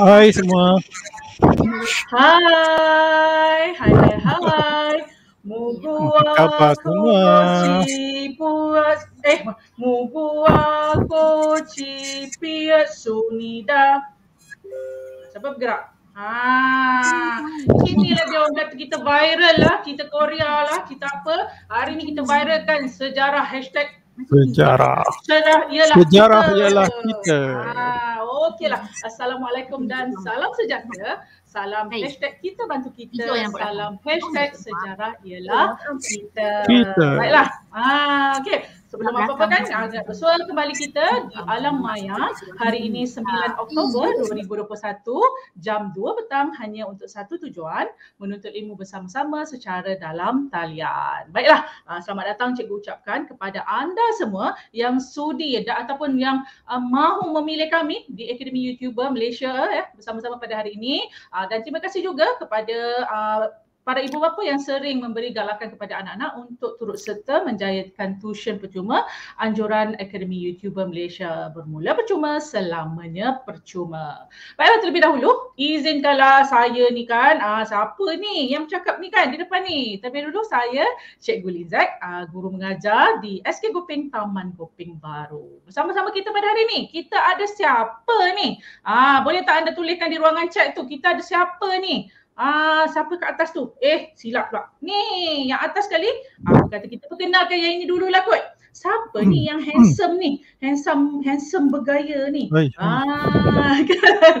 Hai semua. Hai. Hai hai hai. Mugua apa semua? Puas eh mugua ko ci pia sunida. Sebab gerak. Ha. Ah. Ini lagi orang kata kita viral lah, kita Korea lah, kita apa? Hari ni kita viralkan sejarah hashtag Sejarah. Sejarah ialah, sejarah kita. ialah kita. Ah, okeylah. Assalamualaikum dan salam sejahtera. Salam hey. hashtag kita bantu kita. Salam hashtag sejarah ialah kita. kita. Baiklah. Ah, okey sebelum apa-apa kan kan so kembali kita di alam maya hari ini 9 ah. Oktober 2021 jam 2 petang hanya untuk satu tujuan menuntut ilmu bersama-sama secara dalam talian baiklah ah, selamat datang cikgu ucapkan kepada anda semua yang sudi ataupun yang uh, mahu memilih kami di Akademi YouTuber Malaysia ya bersama-sama pada hari ini uh, dan terima kasih juga kepada uh, para ibu bapa yang sering memberi galakan kepada anak-anak untuk turut serta menjayakan tuition percuma anjuran Akademi YouTuber Malaysia bermula percuma selamanya percuma. Baiklah terlebih dahulu izinkanlah saya ni kan aa, ah, siapa ni yang cakap ni kan di depan ni. Tapi dulu saya Cik Cikgu Lizak, ah, guru mengajar di SK Gopeng Taman Gopeng Baru. Bersama-sama kita pada hari ni kita ada siapa ni? Ah boleh tak anda tuliskan di ruangan chat tu kita ada siapa ni? Ah, siapa kat atas tu? Eh, silap pula. Ni, yang atas sekali. Aku ah, kata kita perkenalkan yang ini dulu lah, kot. Siapa hmm. ni yang hmm. handsome hmm. ni? Handsome handsome bergaya ni. Hai. Ah, kan? ah, kan.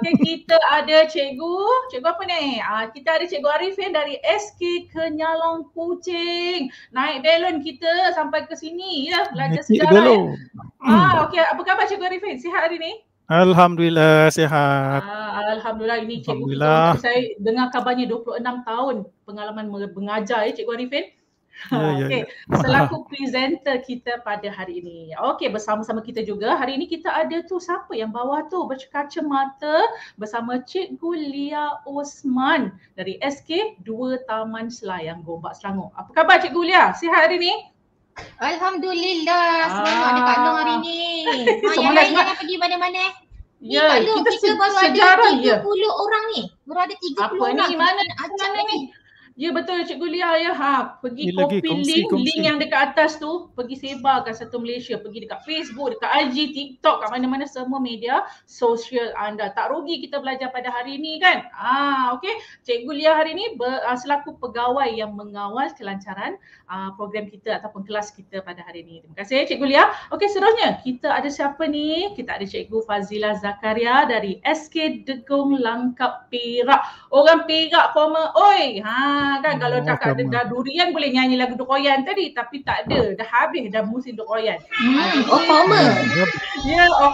okay, kita ada cikgu. Cikgu apa ni? Ah, kita ada cikgu Arifin dari SK Kenyalong Kucing. Naik Belon kita sampai ke sini ya, belajar sejarah. Ya. Ah, okay, Apa khabar cikgu Arifin? Sihat hari ni? Alhamdulillah sihat. Ah, Alhamdulillah ini cikgu Alhamdulillah. Kita, saya dengar kabarnya 26 tahun pengalaman mengajar ya cikgu Arifin. Yeah, ya, ya. okay. yeah, yeah. Selaku presenter kita pada hari ini. Okey bersama-sama kita juga hari ini kita ada tu siapa yang bawah tu berkaca mata bersama Cikgu Lia Osman dari SK 2 Taman Selayang Gombak Selangor. Apa khabar Cikgu Lia? Sihat hari ini? Alhamdulillah. Ah. Semua ada Kak Long hari ni. Yang lain jangan pergi mana-mana eh. Ya, kita, kita baru ada 30 ya. orang ni. Berada 30 Apa orang. Apa ni? Mana ni? Acak ni. Ya betul Cikgu Lia ya. Ha, pergi Ini copy kongsi, link, kongsi. link yang dekat atas tu, pergi sebarkan satu Malaysia, pergi dekat Facebook, dekat IG, TikTok, kat mana-mana semua media sosial anda. Tak rugi kita belajar pada hari ni kan? ah ha, okay. Cikgu Lia hari ni ber, ah, selaku pegawai yang mengawal kelancaran uh, program kita ataupun kelas kita pada hari ni. Terima kasih Cikgu Lia. Okay seterusnya, kita ada siapa ni? Kita ada Cikgu Fazila Zakaria dari SK Degong Langkap Perak. Orang Perak former. Oi, ha kan oh, kalau cakap ada dah durian boleh nyanyi lagu Dukoyan tadi tapi tak ada dah habis dah musim Dukoyan. Hmm. Oh, ya, ya. ya, oh,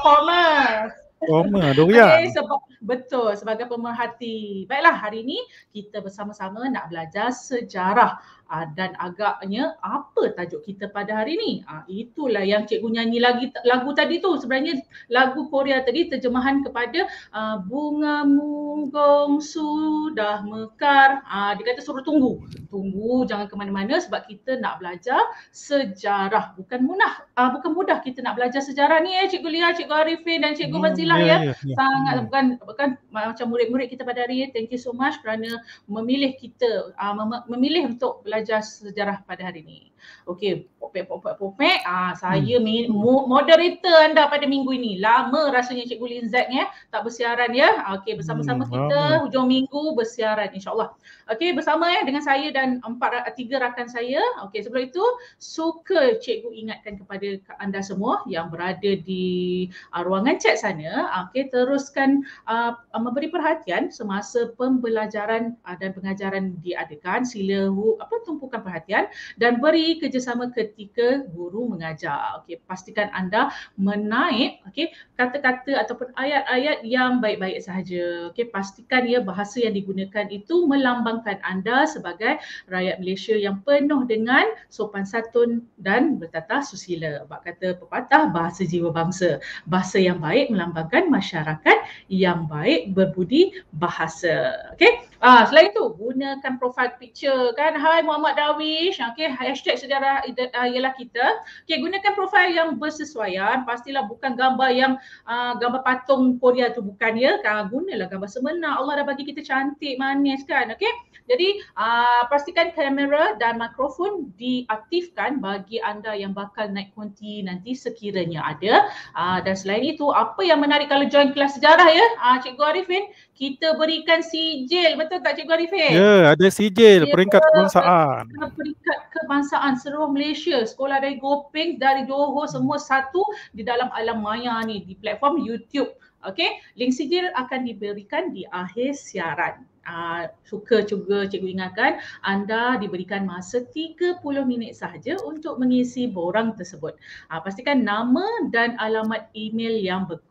Okoma, durian. Okay, sebab, betul, sebagai pemerhati. Baiklah, hari ini kita bersama-sama nak belajar sejarah Uh, dan agaknya apa tajuk kita pada hari ini? Uh, ah, itulah yang cikgu nyanyi lagi lagu tadi tu. Sebenarnya lagu Korea tadi terjemahan kepada uh, bunga munggong sudah mekar. Uh, dia kata suruh tunggu. Tunggu jangan ke mana-mana sebab kita nak belajar sejarah. Bukan mudah. Uh, bukan mudah kita nak belajar sejarah ni eh cikgu Lia, cikgu Arifin dan cikgu hmm, Fazilah ya, ya. ya, ya. Sangat ya. bukan bukan macam murid-murid kita pada hari ini. Thank you so much kerana memilih kita uh, memilih untuk belajar pelajar sejarah pada hari ini. Okey, popek popek popek. Ah saya hmm. moderator anda pada minggu ini. Lama rasanya Cikgu Lin ya, tak bersiaran ya. Okey, bersama-sama hmm, kita lama. hujung minggu bersiaran insya-Allah. Okey, bersama ya dengan saya dan empat tiga rakan saya. Okey, sebelum itu suka cikgu ingatkan kepada anda semua yang berada di uh, ruangan chat sana, okey teruskan uh, memberi perhatian semasa pembelajaran uh, dan pengajaran diadakan. Sila apa tumpukan perhatian dan beri kerjasama ketika guru mengajar. Okey, pastikan anda menaip okey kata-kata ataupun ayat-ayat yang baik-baik sahaja. Okey, pastikan ya bahasa yang digunakan itu melambangkan anda sebagai rakyat Malaysia yang penuh dengan sopan santun dan bertata susila. Bak kata pepatah bahasa jiwa bangsa. Bahasa yang baik melambangkan masyarakat yang baik berbudi bahasa. Okey. Ah, uh, selain itu, gunakan profile picture kan. Hai Muhammad Darwish. Okay, hashtag sejarah uh, ialah kita. Okay, gunakan profil yang bersesuaian. Pastilah bukan gambar yang uh, gambar patung Korea tu bukan ya. Kan? Gunalah gambar sebenar Allah dah bagi kita cantik, manis kan. Okay, jadi uh, pastikan kamera dan mikrofon diaktifkan bagi anda yang bakal naik konti nanti sekiranya ada. Uh, dan selain itu, apa yang menarik kalau join kelas sejarah ya, uh, Cikgu Arifin, kita berikan sijil betul betul tak Cikgu Arifin? Ya, yeah, ada sijil peringkat kebangsaan. Peringkat kebangsaan seluruh Malaysia, sekolah dari Gopeng, dari Johor semua satu di dalam alam maya ni di platform YouTube. Okey, link sijil akan diberikan di akhir siaran uh, suka juga cikgu ingatkan anda diberikan masa 30 minit sahaja untuk mengisi borang tersebut. Uh, pastikan nama dan alamat email yang, ber-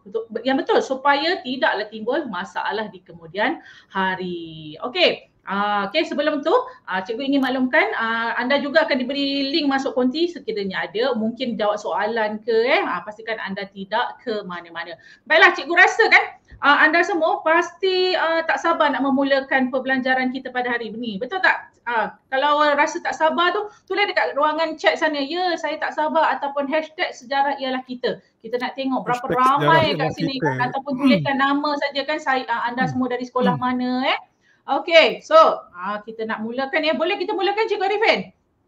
yang betul supaya tidaklah timbul masalah di kemudian hari. Okey. Uh, ah, okay, sebelum tu, uh, cikgu ingin maklumkan uh, anda juga akan diberi link masuk konti sekiranya ada mungkin jawab soalan ke eh uh, pastikan anda tidak ke mana-mana. Baiklah cikgu rasa kan uh, anda semua pasti uh, tak sabar nak memulakan perbelanjaran kita pada hari ini. Betul tak? Uh, kalau rasa tak sabar tu, tulis dekat ruangan chat sana. Ya, yeah, saya tak sabar ataupun hashtag sejarah ialah kita. Kita nak tengok berapa hashtag ramai kat sini kita. ataupun tuliskan hmm. nama saja kan saya uh, anda hmm. semua dari sekolah hmm. mana eh. Okay, so uh, kita nak mulakan ya. Boleh kita mulakan Cikgu Arifin?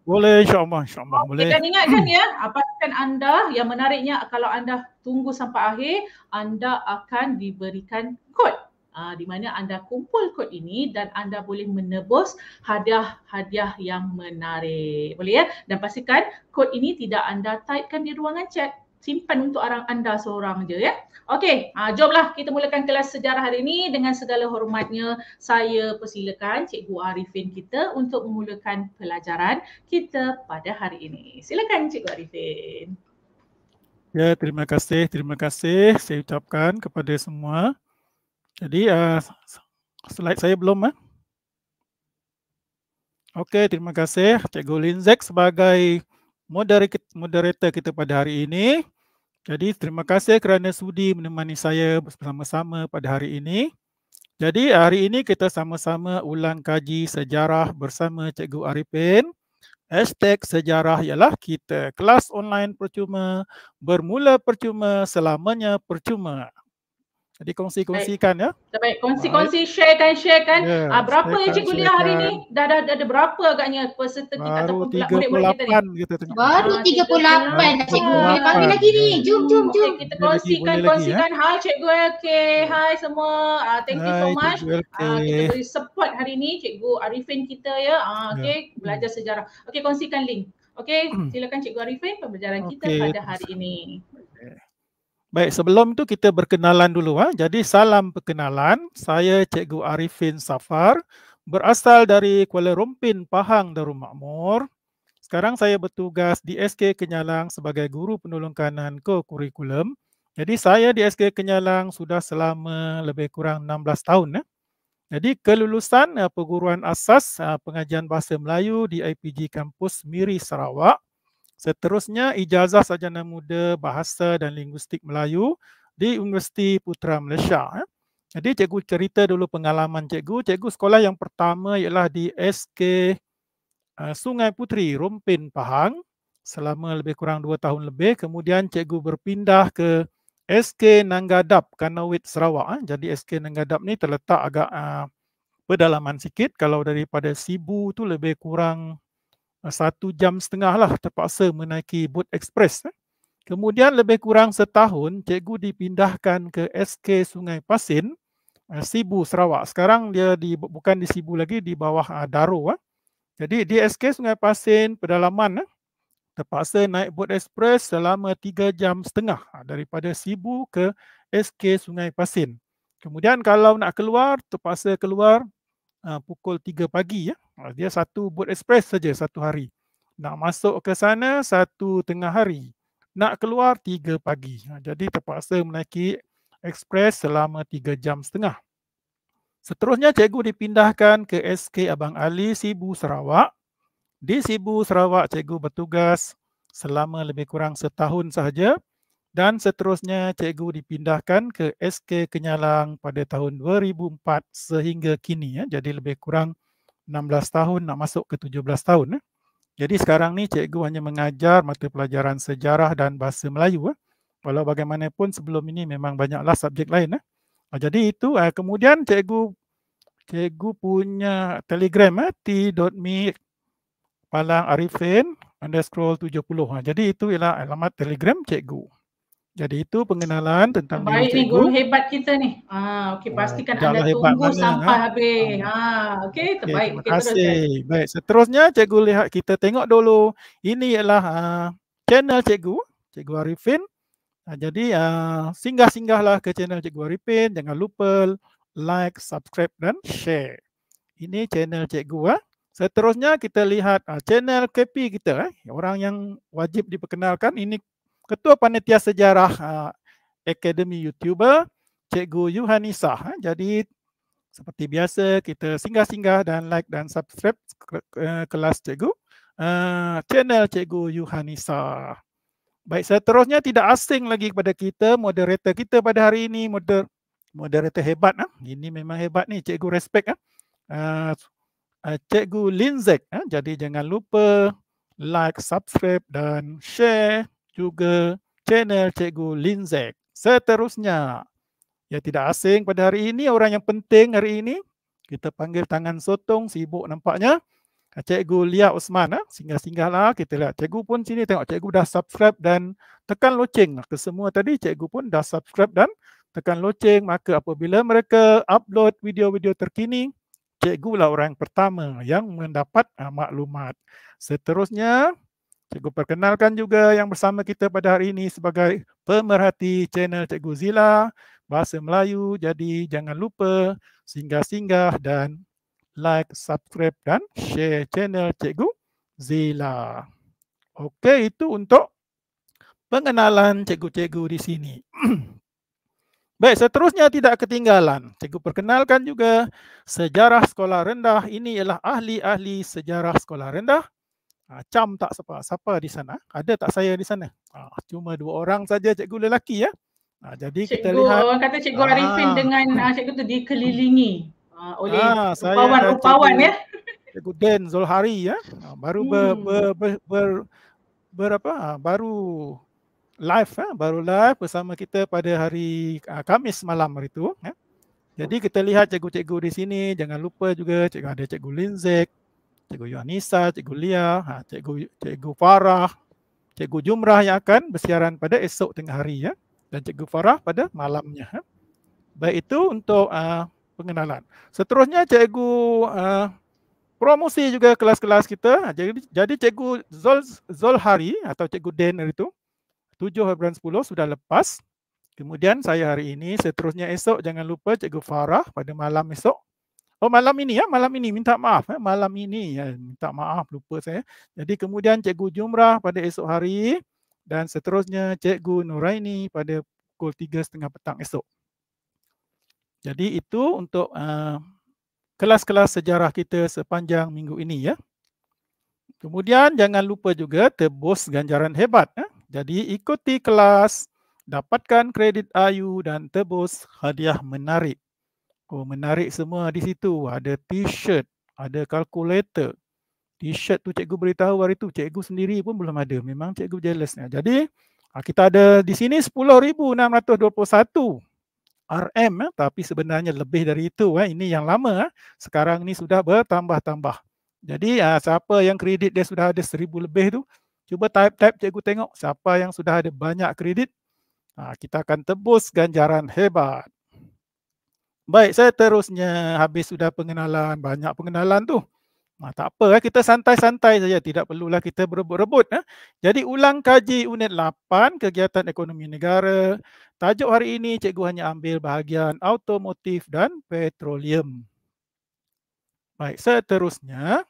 Boleh insyaAllah insyaAllah okay, boleh. Dan ingatkan ya apa apakan anda yang menariknya kalau anda tunggu sampai akhir anda akan diberikan kod. Uh, di mana anda kumpul kod ini dan anda boleh menebus hadiah-hadiah yang menarik. Boleh ya? Dan pastikan kod ini tidak anda typekan di ruangan chat simpan untuk orang anda seorang je ya. Okey, ha, jomlah kita mulakan kelas sejarah hari ini dengan segala hormatnya saya persilakan Cikgu Arifin kita untuk memulakan pelajaran kita pada hari ini. Silakan Cikgu Arifin. Ya, terima kasih. Terima kasih saya ucapkan kepada semua. Jadi, uh, slide saya belum. Eh? Okey, terima kasih Cikgu Linzek sebagai moderator kita pada hari ini. Jadi terima kasih kerana sudi menemani saya bersama-sama pada hari ini. Jadi hari ini kita sama-sama ulang kaji sejarah bersama Cikgu Arifin. Hashtag sejarah ialah kita. Kelas online percuma, bermula percuma, selamanya percuma. Jadi kongsi-kongsikan ya. Baik, kongsi-kongsi sharekan sharekan. Yeah, ya, uh, berapa share yang cikgu lihat hari ini? Dah dah ada berapa agaknya peserta kita Baru ataupun pulak murid kita ni? Kita Baru 38 ah, cikgu. Boleh panggil lagi ni. Jom jom jom. Okay, kita kongsikan kongsikan. Ya? Hai cikgu. Okay. Hai semua. Uh, thank you Hi, so much. Cikgu, ah, okay. uh, kita beri support hari ini, cikgu Arifin kita ya. Uh, okay. Yeah. Belajar sejarah. Okay kongsikan link. Okay silakan cikgu Arifin pembelajaran okay. kita pada hari ini. Baik, sebelum itu kita berkenalan dulu. Ha. Jadi salam perkenalan, saya Cikgu Arifin Safar berasal dari Kuala Rumpin, Pahang, Darul Makmur. Sekarang saya bertugas di SK Kenyalang sebagai guru penolong kanan ke kurikulum. Jadi saya di SK Kenyalang sudah selama lebih kurang 16 tahun. Ha. Jadi kelulusan eh, perguruan asas eh, pengajian bahasa Melayu di IPG Kampus Miri Sarawak Seterusnya ijazah sarjana muda bahasa dan linguistik Melayu di Universiti Putra Malaysia. Ya. Jadi cikgu cerita dulu pengalaman cikgu. Cikgu sekolah yang pertama ialah di SK eh, Sungai Putri, Rompin, Pahang selama lebih kurang dua tahun lebih. Kemudian cikgu berpindah ke SK Nanggadap, Kanawit, Sarawak. Eh. Jadi SK Nanggadap ni terletak agak eh, pedalaman sikit. Kalau daripada Sibu tu lebih kurang Ah, satu jam setengah lah terpaksa menaiki boat express. Eh. Kemudian lebih kurang setahun, cikgu dipindahkan ke SK Sungai Pasin, ah, Sibu, Sarawak. Sekarang dia di, bukan di Sibu lagi, di bawah ah, daru. Eh. Jadi di SK Sungai Pasin, pedalaman, eh, terpaksa naik boat express selama tiga jam setengah daripada Sibu ke SK Sungai Pasin. Kemudian kalau nak keluar, terpaksa keluar uh, pukul 3 pagi ya. Ah, dia satu boat express saja satu hari. Nak masuk ke sana satu tengah hari. Nak keluar 3 pagi. Ah, jadi terpaksa menaiki express selama 3 jam setengah. Seterusnya cikgu dipindahkan ke SK Abang Ali Sibu Sarawak. Di Sibu Sarawak cikgu bertugas selama lebih kurang setahun sahaja dan seterusnya cikgu dipindahkan ke SK Kenyalang pada tahun 2004 sehingga kini ya jadi lebih kurang 16 tahun nak masuk ke 17 tahun ya. Jadi sekarang ni cikgu hanya mengajar mata pelajaran sejarah dan bahasa Melayu ya. Walau bagaimanapun sebelum ini memang banyaklah subjek lain ya. Ah, jadi itu ah, kemudian cikgu cikgu punya telegram eh, ya, t.me palang arifin underscore 70. Ha, ah, jadi itu ialah alamat telegram cikgu. Jadi itu pengenalan tentang Baik ni guru hebat kita ni. Ha okey ya, pastikan oh, anda tunggu sampai ha? habis. Ha, okey terbaik. Okay, terima okay, kasih. Terus, Baik, seterusnya cikgu lihat kita tengok dulu. Ini ialah uh, channel cikgu, cikgu Arifin. Uh, jadi uh, singgah-singgahlah ke channel cikgu Arifin, jangan lupa like, subscribe dan share. Ini channel cikgu ah. Uh. Seterusnya kita lihat uh, channel KP kita eh. Orang yang wajib diperkenalkan ini Ketua Panitia Sejarah ah, Akademi YouTuber, Cikgu Yuhanisah. Ah. Jadi seperti biasa kita singgah-singgah dan like dan subscribe kelas Cikgu. Ah, channel Cikgu Yuhanisa. Baik, seterusnya tidak asing lagi kepada kita, moderator kita pada hari ini, moder moderator hebat. Ha? Ini memang hebat ni, cikgu respect. Ha? Uh, cikgu Linzek, ha? jadi jangan lupa like, subscribe dan share juga channel Cikgu Linzek. Seterusnya, ya tidak asing pada hari ini, orang yang penting hari ini, kita panggil tangan sotong, sibuk nampaknya. Cikgu Lia Osman, ah, singgah-singgah lah. Kita lihat cikgu pun sini tengok cikgu dah subscribe dan tekan loceng. Ke semua tadi cikgu pun dah subscribe dan tekan loceng. Maka apabila mereka upload video-video terkini, cikgu lah orang pertama yang mendapat ah, maklumat. Seterusnya, Cikgu perkenalkan juga yang bersama kita pada hari ini sebagai pemerhati channel Cikgu Zila Bahasa Melayu. Jadi jangan lupa singgah-singgah dan like, subscribe dan share channel Cikgu Zila. Okey, itu untuk pengenalan cikgu-cikgu di sini. Baik, seterusnya tidak ketinggalan. Cikgu perkenalkan juga sejarah sekolah rendah. Ini ialah ahli-ahli sejarah sekolah rendah. Ha, cam tak siapa? Siapa di sana? Ada tak saya di sana? Ha, cuma dua orang saja cikgu lelaki ya. Ha, jadi cikgu, kita lihat. Orang kata cikgu Arifin dengan ha, cikgu tu dikelilingi ha, oleh ha, saya rupawan, ya. cikgu, rupawan ya. Cikgu Dan Zulhari ya. Ha, baru hmm. ber, ber, ber, ber, ber apa? Ha, baru live ha, baru live bersama kita pada hari ha, Kamis malam hari tu ya. Jadi kita lihat cikgu-cikgu di sini jangan lupa juga cikgu ada cikgu Linzek, Cikgu Yohanisa, Cikgu Lia, ha, Cikgu, Cikgu Farah, Cikgu Jumrah yang akan bersiaran pada esok tengah hari ya. Dan Cikgu Farah pada malamnya. Ya. Baik itu untuk uh, pengenalan. Seterusnya Cikgu uh, promosi juga kelas-kelas kita. Ha, jadi, jadi Cikgu Zul, Zulhari atau Cikgu Den hari itu, 7 Februari 10 sudah lepas. Kemudian saya hari ini, seterusnya esok jangan lupa Cikgu Farah pada malam esok Oh malam ini ya, malam ini minta maaf ya, malam ini ya, minta maaf lupa saya. Jadi kemudian Cikgu Jumrah pada esok hari dan seterusnya Cikgu Nuraini pada pukul 3.30 petang esok. Jadi itu untuk uh, kelas-kelas sejarah kita sepanjang minggu ini ya. Kemudian jangan lupa juga tebus ganjaran hebat. Ya. Jadi ikuti kelas, dapatkan kredit ayu dan tebus hadiah menarik. Oh menarik semua di situ. Ada t-shirt, ada kalkulator, T-shirt tu cikgu beritahu hari tu cikgu sendiri pun belum ada. Memang cikgu jealous. Jadi ah, kita ada di sini 10,621 RM eh, tapi sebenarnya lebih dari itu. Eh. Ini yang lama. Eh. Sekarang ni sudah bertambah-tambah. Jadi ah, siapa yang kredit dia sudah ada 1,000 lebih tu, cuba type-type cikgu tengok siapa yang sudah ada banyak kredit. Ah, kita akan tebus ganjaran hebat. Baik, saya terusnya habis sudah pengenalan, banyak pengenalan tu. Nah, tak apa, eh, kita santai-santai saja. Tidak perlulah kita berebut-rebut. Eh. Jadi ulang kaji unit 8, kegiatan ekonomi negara. Tajuk hari ini, cikgu hanya ambil bahagian automotif dan petroleum. Baik, saya terusnya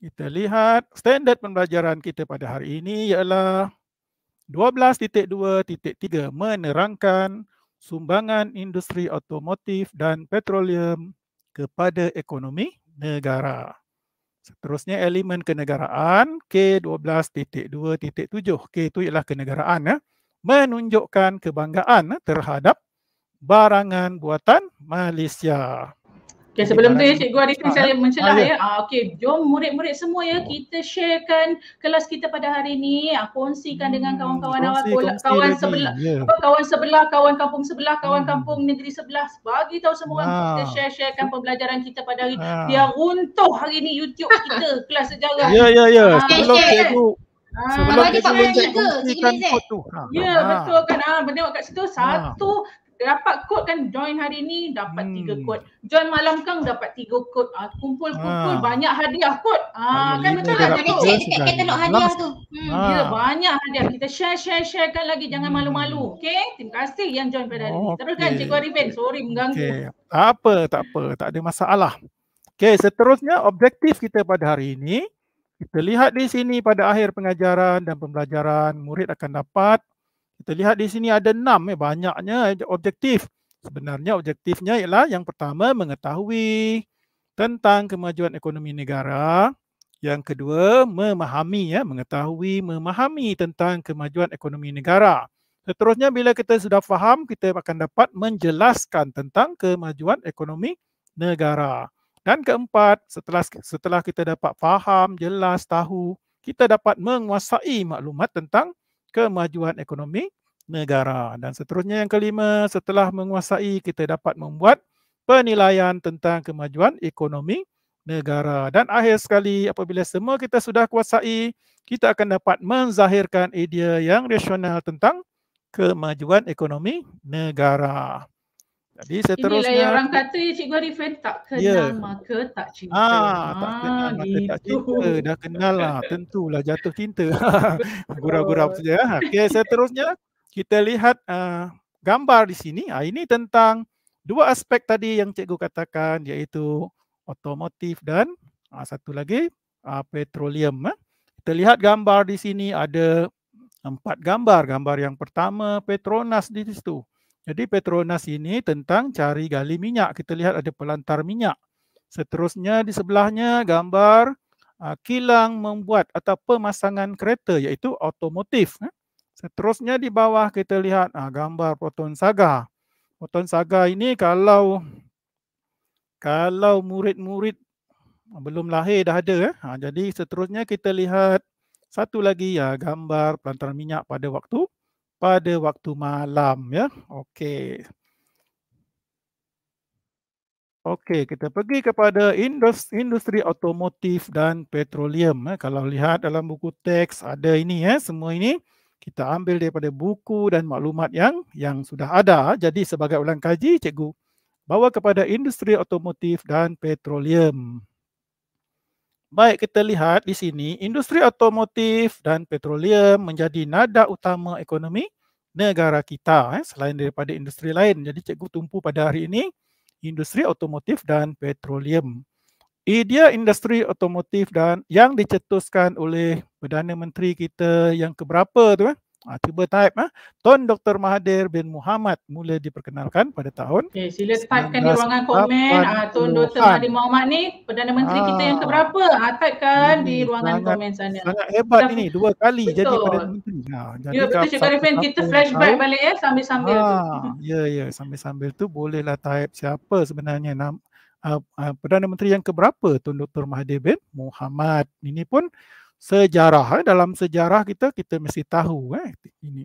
kita lihat standard pembelajaran kita pada hari ini ialah 12.2.3 menerangkan sumbangan industri otomotif dan petroleum kepada ekonomi negara. Seterusnya elemen kenegaraan K12.2.7. K itu ialah kenegaraan ya. Menunjukkan kebanggaan terhadap barangan buatan Malaysia. Okay, sebelum tu ya Cikgu Arifin ah, saya ya. mencelah ah, ya. ya. Ah, Okey, jom murid-murid semua ya. Kita sharekan kelas kita pada hari ini. Ah, kongsikan hmm, dengan kawan-kawan kongsi, awak. Kongsi kawan, kawan sebelah, yeah. kawan sebelah, kawan kampung sebelah, kawan hmm. kampung negeri sebelah. Bagi tahu semua orang ah. kita share-sharekan pembelajaran kita pada hari ini. Ah. Biar runtuh hari ini YouTube kita kelas sejarah. Ya, yeah, ya, yeah, ya. Yeah. Ah. Okay, Cikgu. Ah, sebelum kita menjadi kongsikan kod tu. Ha, ya, ha. betul kan. Ha. Ah, tengok kat situ, ah. satu ha dapat kod kan join hari ni dapat hmm. tiga kod join malam kan dapat tiga kod ah, kumpul-kumpul ha. banyak hadiah kod ah, kan betul tak jadi cek dekat hadiah tu hmm, ha. ya banyak hadiah kita share share sharekan lagi jangan malu-malu okay terima kasih yang join pada hari ni okay. Oh, teruskan cikgu Arifin sorry mengganggu okay. apa tak apa tak ada masalah okay seterusnya objektif kita pada hari ini kita lihat di sini pada akhir pengajaran dan pembelajaran murid akan dapat kita lihat di sini ada enam eh, banyaknya objektif. Sebenarnya objektifnya ialah yang pertama mengetahui tentang kemajuan ekonomi negara. Yang kedua memahami ya mengetahui memahami tentang kemajuan ekonomi negara. Seterusnya bila kita sudah faham kita akan dapat menjelaskan tentang kemajuan ekonomi negara. Dan keempat setelah setelah kita dapat faham jelas tahu kita dapat menguasai maklumat tentang kemajuan ekonomi negara. Dan seterusnya yang kelima, setelah menguasai kita dapat membuat penilaian tentang kemajuan ekonomi negara. Dan akhir sekali apabila semua kita sudah kuasai, kita akan dapat menzahirkan idea yang rasional tentang kemajuan ekonomi negara. Jadi seterusnya Inilah yang orang kata ya Cikgu Arifin tak kenal yeah. maka tak cinta. Ah, ha, tak kenal ah, maka gitu. tak cinta. Dah kenal lah tentulah jatuh cinta. Gurau-gurau oh. saja. Okey seterusnya kita lihat uh, gambar di sini. Ah, ini tentang dua aspek tadi yang cikgu katakan iaitu otomotif dan uh, satu lagi uh, petroleum. Eh. Kita lihat gambar di sini ada empat gambar. Gambar yang pertama Petronas di situ. Jadi Petronas ini tentang cari gali minyak. Kita lihat ada pelantar minyak. Seterusnya di sebelahnya gambar uh, kilang membuat atau pemasangan kereta iaitu otomotif. Eh. Seterusnya di bawah kita lihat uh, gambar proton saga. Proton saga ini kalau kalau murid-murid belum lahir dah ada. Ha, jadi seterusnya kita lihat satu lagi ya gambar pelantar minyak pada waktu pada waktu malam ya. Okey. Okey, kita pergi kepada industri, industri automotif dan petroleum. Ya. Kalau lihat dalam buku teks ada ini ya, semua ini kita ambil daripada buku dan maklumat yang yang sudah ada. Jadi sebagai ulang kaji, cikgu bawa kepada industri automotif dan petroleum. Baik kita lihat di sini industri automotif dan petroleum menjadi nada utama ekonomi negara kita eh, selain daripada industri lain. Jadi cikgu tumpu pada hari ini industri automotif dan petroleum. Idea industri automotif dan yang dicetuskan oleh Perdana Menteri kita yang keberapa tu eh, Ha, tiba type ah ha? Tun Dr Mahathir bin Muhammad mula diperkenalkan pada tahun Okey sila typekan di ruangan komen ah Tun Dr Mahathir Muhammad ni Perdana Menteri ha. kita yang ah. keberapa? berapa ah ha, typekan hmm, di ruangan sangat, komen sana sangat hebat ini dua kali betul. jadi Perdana Menteri ha jadi ya, betul Cik Arifin kita flashback tahun. balik ya eh, sambil-sambil ha, tu ah, ya ya sambil-sambil tu bolehlah type siapa sebenarnya nama uh, uh, Perdana Menteri yang keberapa? Tuan Dr Mahathir bin Muhammad ini pun sejarah eh? dalam sejarah kita kita mesti tahu eh ini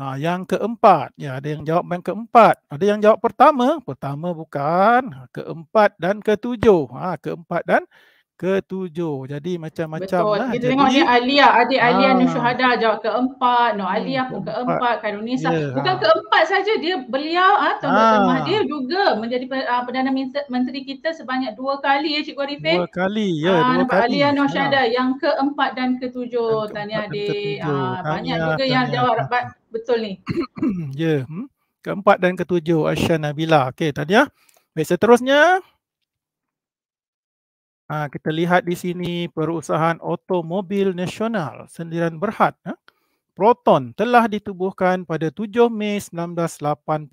ha, yang keempat ya ada yang jawab yang keempat ada yang jawab pertama pertama bukan keempat dan ketujuh ha, keempat dan ketujuh. Jadi macam-macam Betul. lah. Kita tengok ni Alia, adik ah. Alia ah. Nushahada jawab keempat. No Alia pun keempat. keempat. Kairunisa. Yeah, Bukan ha. keempat saja dia beliau ah, Tuan ah. Dr. Mahathir juga menjadi uh, Perdana Menteri kita sebanyak dua kali ya Cik Arifin. Dua kali ya. Yeah, ah, dua nampak kali. Alia Nushahada ha. yang keempat dan ketujuh. Yang keempat tanya adik. Ketujuh. Ah, banyak juga tanya. yang jawab betul ni. ya. Yeah. Hmm? Keempat dan ketujuh Aisyah Nabila. Okey, tanya. Baik, seterusnya. Ha, kita lihat di sini perusahaan otomobil nasional sendirian berhad. Ha? Proton telah ditubuhkan pada 7 Mei 1983.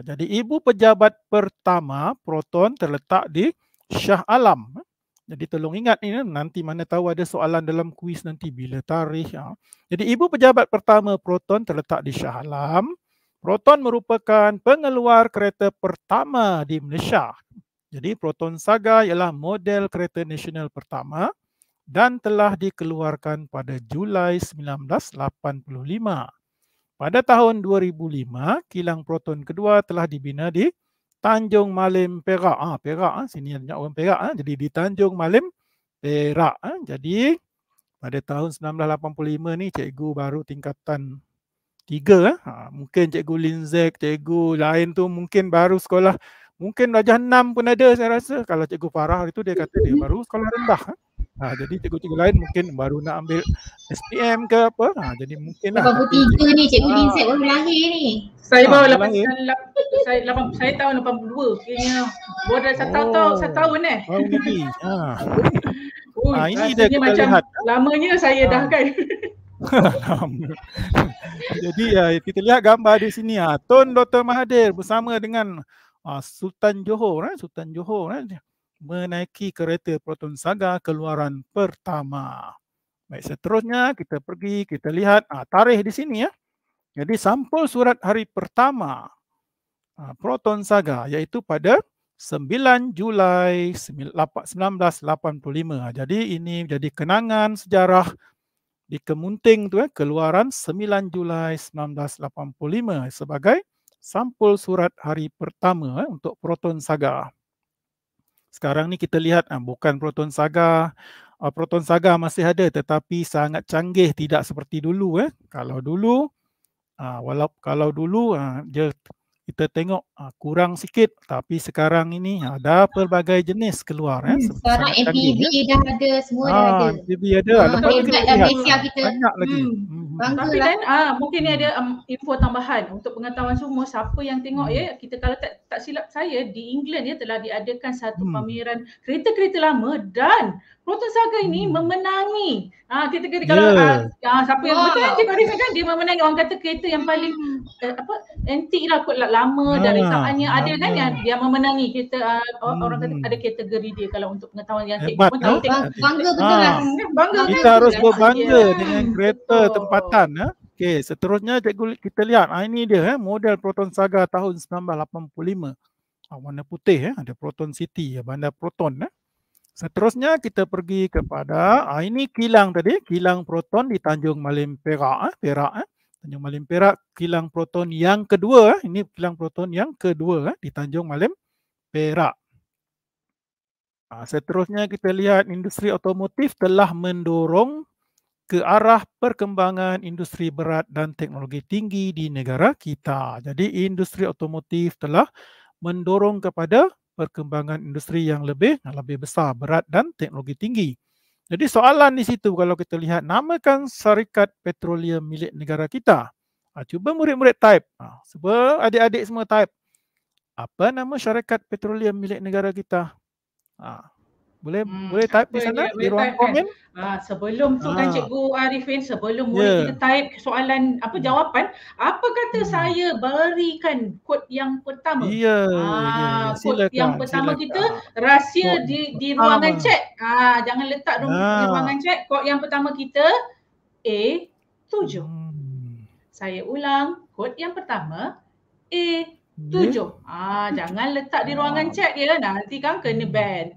Jadi ibu pejabat pertama Proton terletak di Shah Alam. Ha? Jadi tolong ingat ini nanti mana tahu ada soalan dalam kuis nanti bila tarikh. Ha? Jadi ibu pejabat pertama Proton terletak di Shah Alam. Proton merupakan pengeluar kereta pertama di Malaysia. Jadi Proton Saga ialah model kereta nasional pertama dan telah dikeluarkan pada Julai 1985. Pada tahun 2005, kilang proton kedua telah dibina di Tanjung Malim Perak. Ah, ha, Perak, ah, sini banyak orang Perak. Ha. Jadi di Tanjung Malim Perak. Ha. Jadi pada tahun 1985 ni cikgu baru tingkatan tiga. Ha. Mungkin cikgu Linzek, cikgu lain tu mungkin baru sekolah Mungkin rajah enam pun ada saya rasa kalau cikgu parah itu dia kata dia baru sekolah rendah. Ha, jadi cikgu-cikgu lain mungkin baru nak ambil SPM ke apa. Ha, jadi mungkin lah. 83 ni cikgu ha. Ah. Linset baru lahir ni. Saya baru ha, 8, 8, saya, 8, saya tahun 82. Kira bodoh satu oh. tahun satu tahun eh. Oh, ini. Ha. Oh, ha, ini dia kita macam lihat. Lamanya saya ha. dah ah. kan. jadi ya, kita lihat gambar di sini. Ha. Tun Dr. Mahathir bersama dengan Ah, Sultan Johor, right? Eh, Sultan Johor, right? Eh, menaiki kereta Proton Saga keluaran pertama. Baik, seterusnya kita pergi, kita lihat ah, tarikh di sini ya. Jadi sampul surat hari pertama ah, Proton Saga iaitu pada 9 Julai 1985. Ah, jadi ini jadi kenangan sejarah di Kemunting tu ya, keluaran 9 Julai 1985 sebagai sampul surat hari pertama eh, untuk proton saga. Sekarang ni kita lihat ah, bukan proton saga, ah, proton saga masih ada tetapi sangat canggih tidak seperti dulu. Eh. Kalau dulu, ah, walau kalau dulu ah, dia kita tengok ah, kurang sikit tapi sekarang ini ada pelbagai jenis keluar. Eh. Hmm, sekarang MPV eh. dah ada, semua ah, dah ada. MPV ada. ah, Lepas kita lah lihat, ah, kita. banyak lagi. Hmm. hmm. Bangga Tapi lah. dan ah mungkin ni ada um, info tambahan untuk pengetahuan semua siapa yang tengok hmm. ya kita kalau tak tak silap saya di England ya telah diadakan satu hmm. pameran kereta-kereta lama dan Proton Saga ini hmm. memenangi ah uh, kereta kereta kalau yeah. Ya. uh, ah, siapa yang betul yang cikgu kan dia memenangi orang kata kereta yang paling uh, apa antik lah kot lama ah, dari saatnya ada kan yang dia memenangi kita uh, ah, hmm. orang kata ada kategori dia kalau untuk pengetahuan yang cikgu pun tahu eh? bangga betul ha. bangga kita kan kita harus berbangga yeah. dengan kereta oh. tempatan ya. Okey, seterusnya cikgu kita lihat. Ah, ini dia eh, model Proton Saga tahun 1985. Ah, warna putih eh, ada Proton City, ya, bandar Proton eh. Seterusnya kita pergi kepada ah ini kilang tadi, kilang proton di Tanjung Malim Perak eh, Perak eh. Tanjung Malim Perak kilang proton yang kedua eh. ini kilang proton yang kedua eh, di Tanjung Malim Perak. Ah seterusnya kita lihat industri otomotif telah mendorong ke arah perkembangan industri berat dan teknologi tinggi di negara kita. Jadi industri otomotif telah mendorong kepada perkembangan industri yang lebih lebih besar, berat dan teknologi tinggi. Jadi soalan di situ kalau kita lihat namakan syarikat petroleum milik negara kita. Ha, cuba murid-murid type. Ha, cuba adik-adik semua type. Apa nama syarikat petroleum milik negara kita? Ha, boleh hmm, boleh type di sana di ruang kan? komen. Ha, sebelum tu ha. kan ah. cikgu Arifin sebelum yeah. kita type soalan apa hmm. jawapan, apa kata hmm. saya berikan kod yang pertama? Ya. Yeah. Ya, ya. Ha, yeah. kod yang pertama silakan. kita rahsia kod di di ruangan chat. Ha, jangan letak ha. ruangan chat. Kod yang pertama kita A7. Hmm. Saya ulang, kod yang pertama A Tujuh. Ah, jangan letak di ruangan ah. chat dia nanti kan kena ban.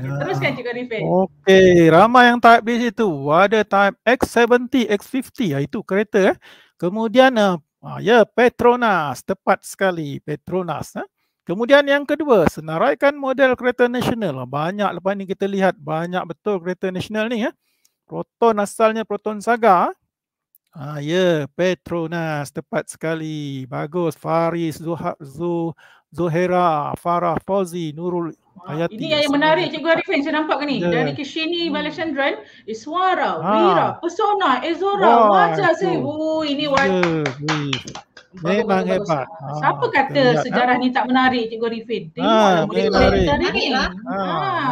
Ah. Teruskan Cik Rifin. Okey, ramai yang type di situ. Ada type X70, X50, ah, itu kereta eh. Kemudian ah, ya yeah, Petronas, tepat sekali Petronas eh. Kemudian yang kedua, senaraikan model kereta nasional. Banyak lepas ni kita lihat banyak betul kereta nasional ni eh. Proton asalnya Proton Saga. Ah ya, Petronas tepat sekali. Bagus Faris Zuhab Zu Zuhera Farah Fauzi Nurul Hayati. Ini yang menarik Cikgu Arifin saya nampak ke ni? Yeah. Dari Kishini hmm. Balachandran, Iswara, ha. Ah. Wira, Persona, Ezora, Wajah Sibu. Oh, ini ya, wajah. Yeah. Memang bagus, hebat. Bagus. Ah, ha. Ah, siapa kata Tengah. sejarah ni tak menarik Cikgu Arifin? Ah, ha, menarik. Menarik. Ha.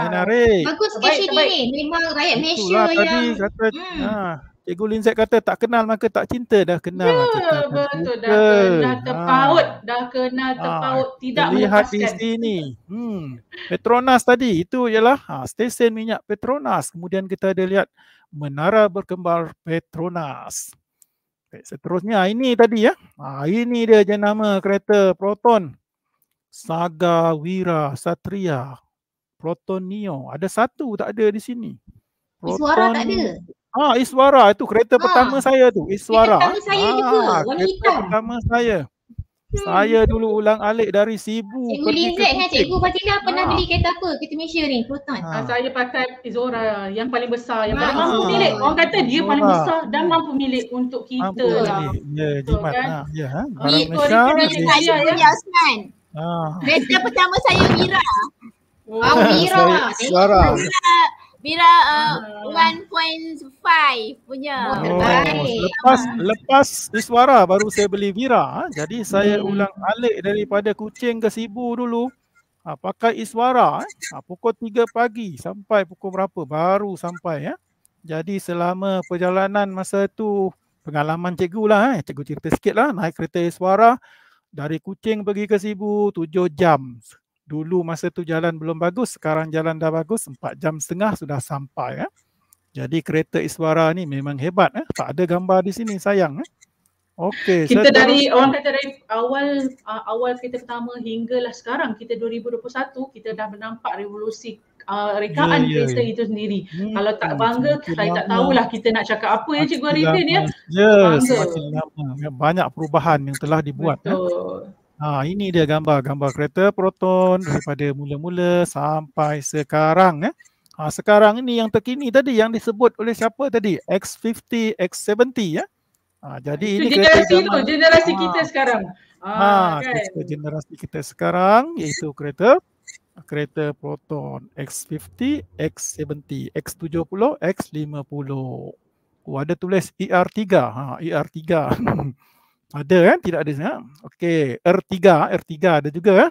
menarik. Bagus Kishini ni. Memang rakyat Malaysia yang. Kata, hmm. ha. Cikgu Lin kata tak kenal maka tak cinta dah kenal. Ya betul dah, kena, ha. terpaut ha. dah kenal ah, terpaut ha. tidak Lihat di sini. Hmm. Petronas tadi itu ialah ha, stesen minyak Petronas. Kemudian kita ada lihat menara berkembar Petronas. Okay, seterusnya ini tadi ya. Ha, ini dia jenama kereta Proton. Saga Wira Satria Proton Neo. Ada satu tak ada di sini. Proton... Suara tak ada. Ah, Iswara itu kereta ah. pertama saya tu. Iswara. Kereta ah, kereta hitam. pertama saya. Hmm. Saya dulu ulang alik dari Sibu. Cikgu Lizette eh, kan? Cikgu Fatina pernah ah. beli kereta apa? Kereta Malaysia ni? Proton. Ah. Ah, saya pakai Izora yang paling besar. Yang ah. paling ah. mampu milik. Orang kata dia Zora. paling besar dan mampu milik untuk kita mampu lah. Ya, yeah, yeah, jimat. ya, kan? yeah, ha? Ya. Kereta saya punya Osman. Ah. Kereta pertama saya Mira. Oh, Mira. Suara. Suara. Bira uh, uh. Ah. 1.5 punya. Oh, oh lepas lepas suara baru saya beli Vira. Ah. Jadi saya hmm. ulang alik daripada kucing ke sibu dulu. Ha, pakai Iswara ha, pukul 3 pagi sampai pukul berapa baru sampai ya. Jadi selama perjalanan masa itu pengalaman cikgu lah. Eh. Cikgu cerita sikit lah naik kereta Iswara dari kucing pergi ke Sibu 7 jam dulu masa tu jalan belum bagus, sekarang jalan dah bagus, 4 jam setengah sudah sampai. Eh. Jadi kereta Iswara ni memang hebat. Eh. Tak ada gambar di sini, sayang. Eh. Okay, kita saya dari tahu. orang kata dari awal uh, awal kereta pertama hinggalah sekarang kita 2021 kita dah menampak revolusi uh, rekaan yeah, ya, ya. kereta yeah, itu sendiri. Yeah. Hmm, Kalau tak bangga Makin saya lama. tak tahulah kita nak cakap apa Makin ya Cikgu Arifin ya. Yes. Bangga. Makin Banyak perubahan yang telah dibuat. Eh. Betul. Eh. Ha, ini dia gambar-gambar kereta proton daripada mula-mula sampai sekarang. Eh. Ha, sekarang ini yang terkini tadi yang disebut oleh siapa tadi? X50, X70 ya. Ha, jadi itu ini generasi itu, generasi ha. kita ha. sekarang. Ha, ha kan. generasi kita sekarang iaitu kereta kereta Proton X50, X70, X70, X50. Oh, ada tulis ER3. Ha, ER3. Ada kan? Tidak ada sebenarnya. Okey. R3. R3 ada juga. Eh?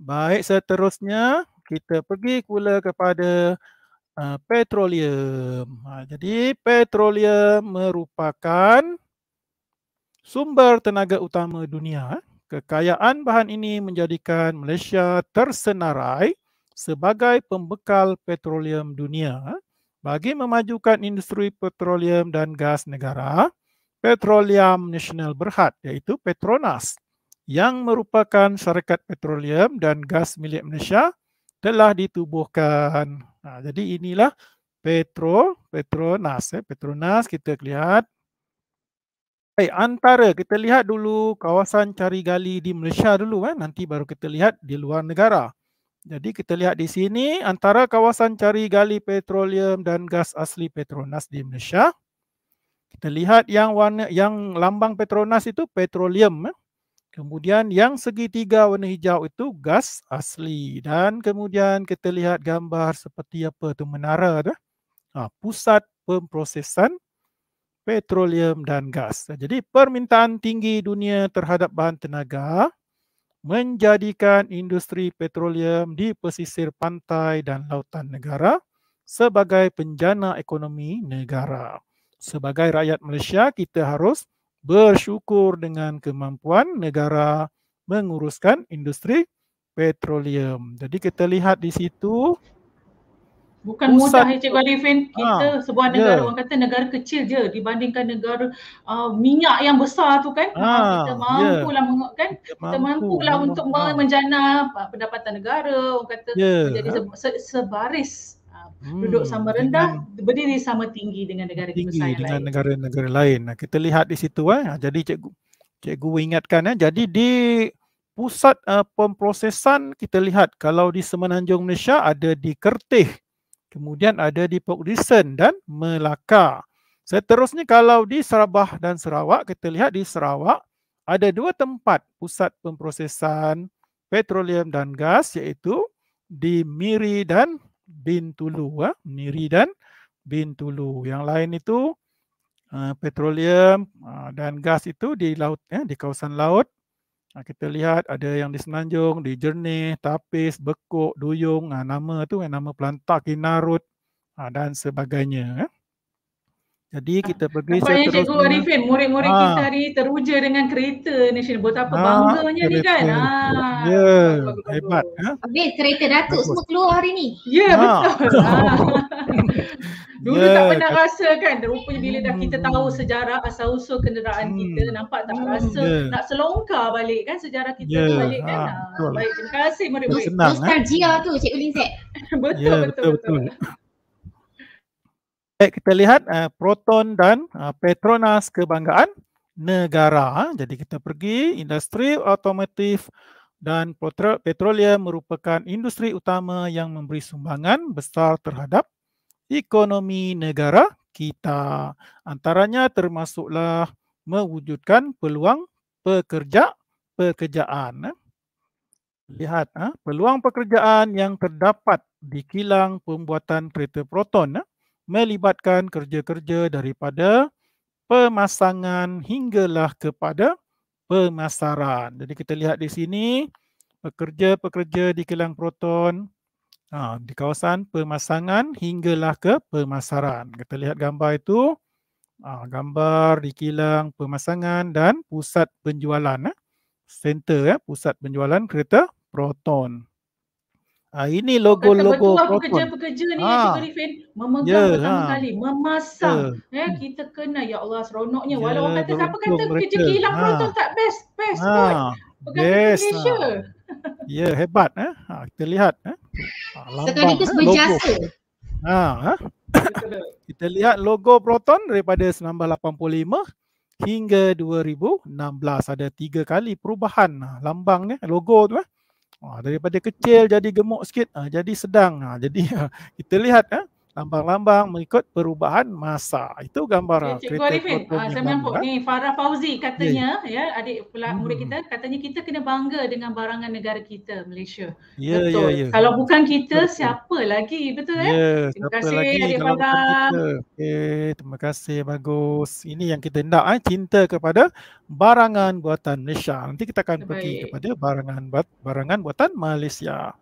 Baik seterusnya kita pergi pula kepada uh, petroleum. Ha, jadi petroleum merupakan sumber tenaga utama dunia. Eh? Kekayaan bahan ini menjadikan Malaysia tersenarai sebagai pembekal petroleum dunia eh? bagi memajukan industri petroleum dan gas negara. Petroleum Nasional Berhad iaitu Petronas yang merupakan syarikat petroleum dan gas milik Malaysia telah ditubuhkan. Ha, jadi inilah Petro Petronas eh Petronas kita lihat. Baik, hey, antara kita lihat dulu kawasan cari gali di Malaysia dulu eh nanti baru kita lihat di luar negara. Jadi kita lihat di sini antara kawasan cari gali petroleum dan gas asli Petronas di Malaysia. Kita lihat yang warna yang lambang Petronas itu petroleum. Eh. Kemudian yang segitiga warna hijau itu gas asli. Dan kemudian kita lihat gambar seperti apa tu menara tu. Eh. Ha, pusat pemprosesan petroleum dan gas. Jadi permintaan tinggi dunia terhadap bahan tenaga menjadikan industri petroleum di pesisir pantai dan lautan negara sebagai penjana ekonomi negara sebagai rakyat Malaysia kita harus bersyukur dengan kemampuan negara menguruskan industri petroleum. Jadi kita lihat di situ bukan pusat, mudah eh, Cik Galifin ah, kita ha, sebuah ya. negara yeah. orang kata negara kecil je dibandingkan negara uh, minyak yang besar tu kan. Ha, kita ya. mampulah yeah. mengatkan kita mampulah mampu, untuk ha. menjana uh, pendapatan negara orang kata yeah. menjadi sebaris hmm. duduk sama hmm, rendah berdiri sama tinggi dengan negara-negara tinggi besar dengan lain. negara-negara lain. Kita lihat di situ eh. Jadi cikgu cikgu ingatkan eh. Jadi di pusat uh, pemprosesan kita lihat kalau di semenanjung Malaysia ada di Kertih, kemudian ada di Port Dickson dan Melaka. Seterusnya kalau di Sarawak dan Sarawak kita lihat di Sarawak ada dua tempat pusat pemprosesan petroleum dan gas iaitu di Miri dan bin Tulu ha? Miri dan bin Tulu yang lain itu uh, petroleum uh, dan gas itu di laut ya di kawasan laut uh, kita lihat ada yang di Semenanjung di Jernih Tapis Bekok Duyung uh, nama tu nama pelantar Kinarut uh, dan sebagainya ya? Jadi ah, kita pergi Nampaknya seterusnya. Nampaknya Cikgu Arifin, murid-murid ha. kita hari teruja dengan kereta nasional. Betapa ha. bangganya ni kan. Ha. Ya, yeah. hebat. Ha? Habis kereta Datuk Bagus. semua keluar hari ni. Ya, yeah, ha. betul. Dulu yeah. tak ya, pernah rasa kan. Rupanya bila dah kita tahu hmm. sejarah asal-usul kenderaan hmm. kita, nampak tak hmm. rasa yeah. nak selongkar balik kan sejarah kita yeah. balik kan. Ha. Ha. Baik, terima kasih murid-murid. Eh? Nostalgia tu Cikgu Linzet. Ya, betul, betul, betul, betul. betul baik eh, kita lihat uh, proton dan uh, petronas kebanggaan negara jadi kita pergi industri otomotif dan petroleum merupakan industri utama yang memberi sumbangan besar terhadap ekonomi negara kita antaranya termasuklah mewujudkan peluang pekerja pekerjaan lihat peluang pekerjaan yang terdapat di kilang pembuatan kereta proton ha? melibatkan kerja-kerja daripada pemasangan hinggalah kepada pemasaran. Jadi kita lihat di sini pekerja-pekerja di kilang proton ha, di kawasan pemasangan hinggalah ke pemasaran. Kita lihat gambar itu ha, gambar di kilang pemasangan dan pusat penjualan. Eh. Center, ya, pusat penjualan kereta proton. Ah ha, ini logo logo. Kata logo betul lah pekerja-pekerja ni ha. Cikgu Rifin memegang yeah, pertama ha. kali memasang yeah. eh hmm. kita kena ya Allah seronoknya yeah, walau orang kata siapa kata mereka. kerja kilang ha. proton tak best best ha. yes. best ha. ya yeah, hebat eh ha, kita lihat eh ha, lambang eh, logo ha, eh? kita lihat logo proton daripada 1985 hingga 2016 ada tiga kali perubahan ha, lambang eh, logo tu eh Ha, daripada kecil jadi gemuk sikit, ha, jadi sedang. Ha, jadi ha, kita lihat eh, lambang-lambang mengikut perubahan masa. Itu gambaran okay, Cikgu Arifin, ah, saya menampak ni Farah Fauzi katanya, yeah. Ya. ya adik pula hmm. murid kita, katanya kita kena bangga dengan barangan negara kita, Malaysia. Yeah, ya, betul. Yeah, yeah. Kalau bukan kita, betul. siapa lagi? Betul ya? Yeah, eh? Terima kasih adik Farah. Okay, terima kasih, bagus. Ini yang kita nak, eh, cinta kepada barangan buatan Malaysia. Nanti kita akan Baik. pergi kepada barangan, barangan buatan Malaysia.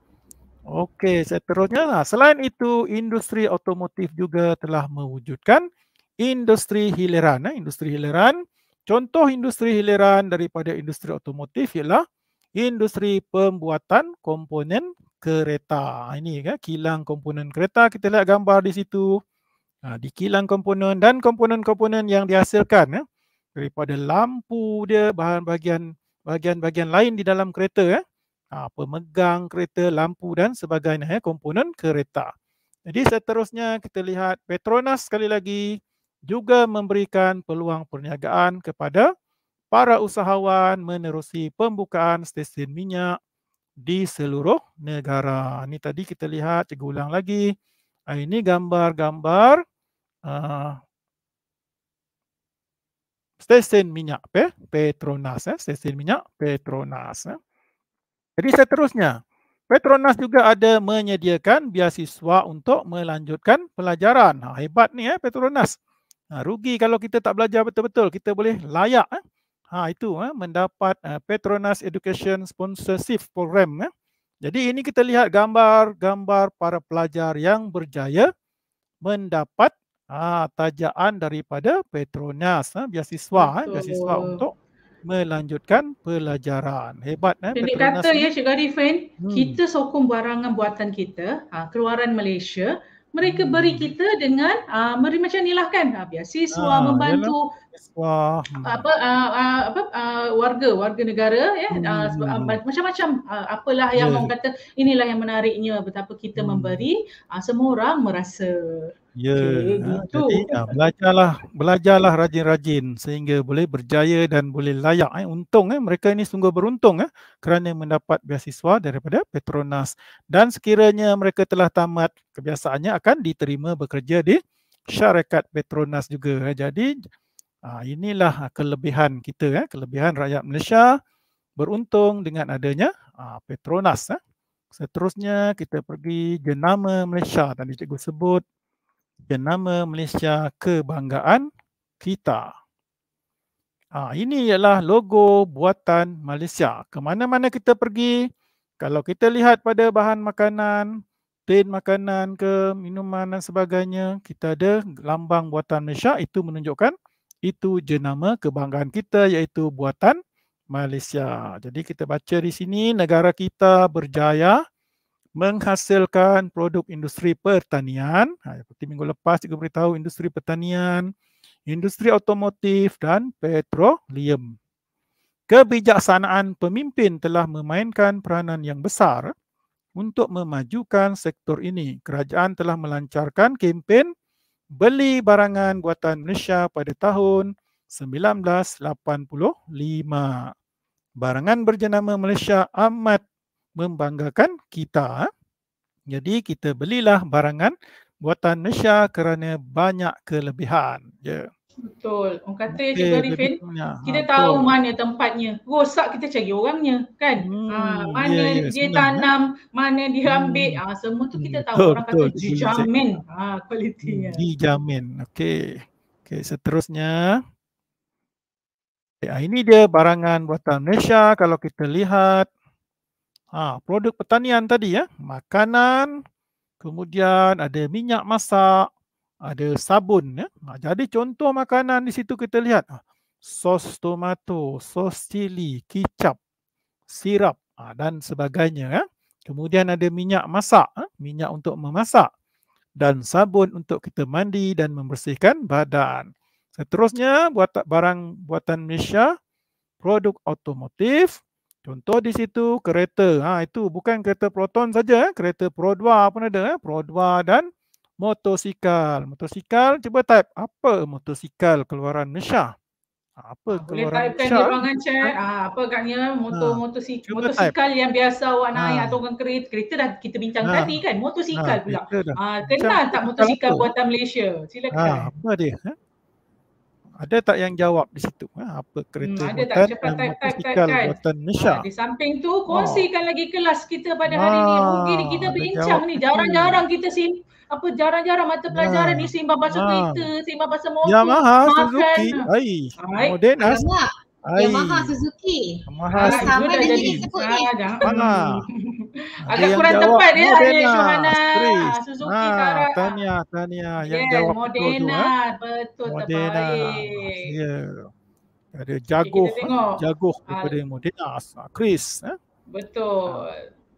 Okey, seterusnya. lah. selain itu, industri otomotif juga telah mewujudkan industri hiliran. Eh, industri hiliran. Contoh industri hiliran daripada industri otomotif ialah industri pembuatan komponen kereta. Ah, ini kan, kilang komponen kereta. Kita lihat gambar di situ. Ha, di kilang komponen dan komponen-komponen yang dihasilkan eh, daripada lampu dia, bahan bagian bahagian-bahagian lain di dalam kereta. Eh ha, pemegang kereta, lampu dan sebagainya, ya, komponen kereta. Jadi seterusnya kita lihat Petronas sekali lagi juga memberikan peluang perniagaan kepada para usahawan menerusi pembukaan stesen minyak di seluruh negara. Ini tadi kita lihat, cikgu ulang lagi. Ah, ini gambar-gambar uh, stesen minyak Petronas. Eh? Stesen minyak Petronas. Eh? Jadi seterusnya, Petronas juga ada menyediakan biasiswa untuk melanjutkan pelajaran. Ha, hebat ni eh Petronas. Ha, rugi kalau kita tak belajar betul-betul, kita boleh layak eh. Ha itu eh mendapat eh, Petronas Education Sponsorship Program eh. Jadi ini kita lihat gambar-gambar para pelajar yang berjaya mendapat ha tajaan daripada Petronas eh, biasiswa eh, biasiswa untuk melanjutkan pelajaran. Hebat eh. Jadi kata ya Cik Garifin, hmm. kita sokong barangan buatan kita, ha, keluaran Malaysia, mereka hmm. beri kita dengan ha, ah, beri macam ni lah kan, ha, ah, biasiswa ha, ah, membantu, yalah. Wah. Hmm. Apa uh, apa uh, warga warga negara ya hmm. uh, macam-macam uh, apalah yang yeah. kata inilah yang menariknya betapa kita hmm. memberi uh, semua orang merasa Ya, yeah. okay, ha, gitu. jadi ya, belajarlah, belajarlah rajin-rajin sehingga boleh berjaya dan boleh layak. Eh. Untung eh, mereka ini sungguh beruntung eh, kerana mendapat beasiswa daripada Petronas dan sekiranya mereka telah tamat kebiasaannya akan diterima bekerja di syarikat Petronas juga. Eh, jadi Ah, inilah ah, kelebihan kita, eh, kelebihan rakyat Malaysia beruntung dengan adanya ah, Petronas. Eh. Seterusnya kita pergi jenama Malaysia tadi cikgu sebut jenama Malaysia kebanggaan kita. Ha, ini ialah logo buatan Malaysia. Kemana-mana kita pergi, kalau kita lihat pada bahan makanan, tin makanan ke minuman dan sebagainya, kita ada lambang buatan Malaysia itu menunjukkan itu jenama kebanggaan kita iaitu buatan Malaysia. Jadi kita baca di sini negara kita berjaya menghasilkan produk industri pertanian. Ha, seperti minggu lepas cikgu beritahu industri pertanian, industri otomotif dan petroleum. Kebijaksanaan pemimpin telah memainkan peranan yang besar untuk memajukan sektor ini. Kerajaan telah melancarkan kempen beli barangan buatan Malaysia pada tahun 1985. Barangan berjenama Malaysia amat membanggakan kita. Jadi kita belilah barangan buatan Malaysia kerana banyak kelebihan. Yeah. Betul. Orang kata okay, yang Arifin, kita tahu betul. mana tempatnya. Rosak kita cari orangnya kan. Hmm, ha, mana yeah, yeah, dia eh. tanam, eh? mana dia hmm. ambil. Hmm. Ha, semua tu kita tahu. Orang kata dijamin ha, kualitinya. Hmm, dijamin. Okey. Okey seterusnya. Ya, ini dia barangan buatan Malaysia kalau kita lihat ha, produk pertanian tadi ya makanan kemudian ada minyak masak ada sabun ya. Jadi contoh makanan di situ kita lihat ah, sos tomato, sos cili, kicap, sirap ah, dan sebagainya ya. Kemudian ada minyak masak, ah, minyak untuk memasak dan sabun untuk kita mandi dan membersihkan badan. Seterusnya buat barang buatan Malaysia, produk otomotif, Contoh di situ kereta. Ha, itu bukan kereta Proton saja, ya. kereta Pro2 pun ada, ya. Pro2 dan motosikal. Motosikal, cuba type apa motosikal keluaran Nesha. Apa ah, keluaran Boleh typekan di ruangan chat. Ha. Ah, apa agaknya motor ha. Ah, motosik, motosikal type. yang biasa awak naik ha. atau orang kereta. Kereta dah kita bincang ha. tadi kan, motosikal ha. pula. Ha. kenal Macam tak motosikal apa? buatan Malaysia? Silakan. Ha. apa dia? Ha? Ada tak yang jawab di situ? Ha? Apa kereta hmm, buatan ada tak? Cepat type, type, type, buatan Nesha? Ha, di samping tu, oh. kongsikan oh. lagi kelas kita pada hari ha. ini. Mungkin kita bincang ni. Jarang-jarang kita simpan apa jarang-jarang mata pelajaran ya. ni sembang bahasa ha. Ya. kereta, sembang bahasa motor. Yamaha, Suzuki. Ai. Modern as. Yamaha, Suzuki. Yamaha, Suzuki. Yamaha, Suzuki. Yamaha, Suzuki. Yamaha, Suzuki. Agak kurang jawab, dia, ya Modena, Suzuki ha, tania, tania, yang yeah, jawab Modena, betul, eh. betul, betul Modena. Ya. Yeah. Ada jago, jago daripada Modena. Chris. Ah, eh? Betul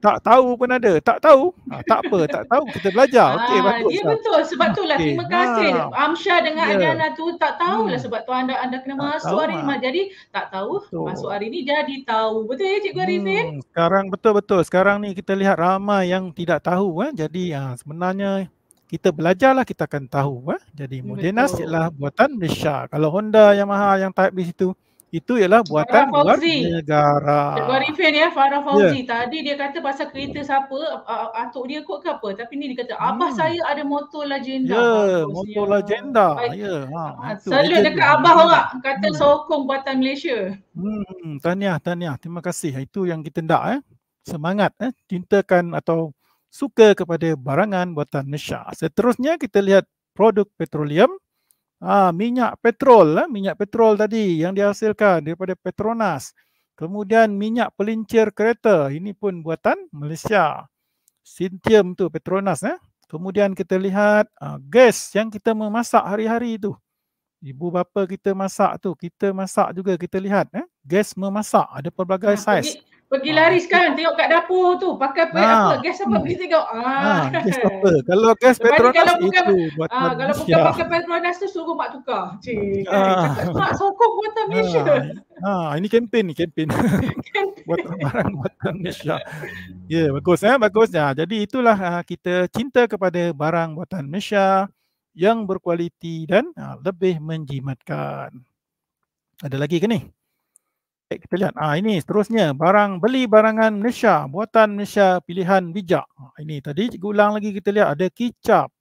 tak tahu pun ada. Tak tahu. Ha, tak apa. Tak tahu. Kita belajar. Ah, Okey, ha, bagus. Ya, betul. Sebab ha, itulah. Okay. Terima kasih. Ha. Amsyah dengan yeah. Adiana tu tak tahulah hmm. sebab tu anda anda kena tak masuk hari ni. Lah. Ha. Jadi, tak tahu. Betul. Masuk hari ni jadi tahu. Betul ya, Cikgu Arifin? Hmm. Sekarang betul-betul. Sekarang ni kita lihat ramai yang tidak tahu. Ha. Jadi, ha, sebenarnya kita belajarlah kita akan tahu. Ha. Jadi, Modena hmm, lah buatan Malaysia. Kalau Honda, Yamaha yang tak di situ, itu ialah buatan Farah luar negara. Farah Fauzi. ya, Farah Fauzi. Yeah. Tadi dia kata pasal kereta hmm. siapa, uh, atuk dia kot ke apa. Tapi ni dia kata, hmm. Abah saya ada motor legenda. Ya, yeah, motor legenda. Ya, ha, ha, Selalu dekat Abah orang kata hmm. sokong buatan Malaysia. Hmm, tahniah, tahniah. Terima kasih. Itu yang kita nak eh. Semangat eh. Cintakan atau suka kepada barangan buatan Nesha. Seterusnya kita lihat produk petroleum. Ah minyak petrol eh? minyak petrol tadi yang dihasilkan daripada Petronas. Kemudian minyak pelincir kereta ini pun buatan Malaysia. Sintium tu Petronas eh. Kemudian kita lihat ah, gas yang kita memasak hari-hari tu. Ibu bapa kita masak tu, kita masak juga kita lihat eh. Gas memasak ada pelbagai ha, saiz. Pergi, Pergi ha. lari sekarang tengok kat dapur tu pakai apa, ah. ha. apa gas apa pergi tengok. Ah. Ha. Gas apa? Kalau gas Petronas kalau bukan, itu buat ha, Malaysia. Kalau bukan pakai Petronas tu suruh mak tukar. Cik. Ha. Mak sokong buatan Malaysia. Ha. ha. ini kempen ni kempen. buat barang buatan Malaysia. Ya yeah, bagus eh bagus. Ya. Jadi itulah kita cinta kepada barang buatan Malaysia yang berkualiti dan lebih menjimatkan. Ada lagi ke ni? Baik, kita lihat. Ah ini seterusnya barang beli barangan Malaysia, buatan Malaysia, pilihan bijak. Ah ini tadi cikgu ulang lagi kita lihat ada kicap,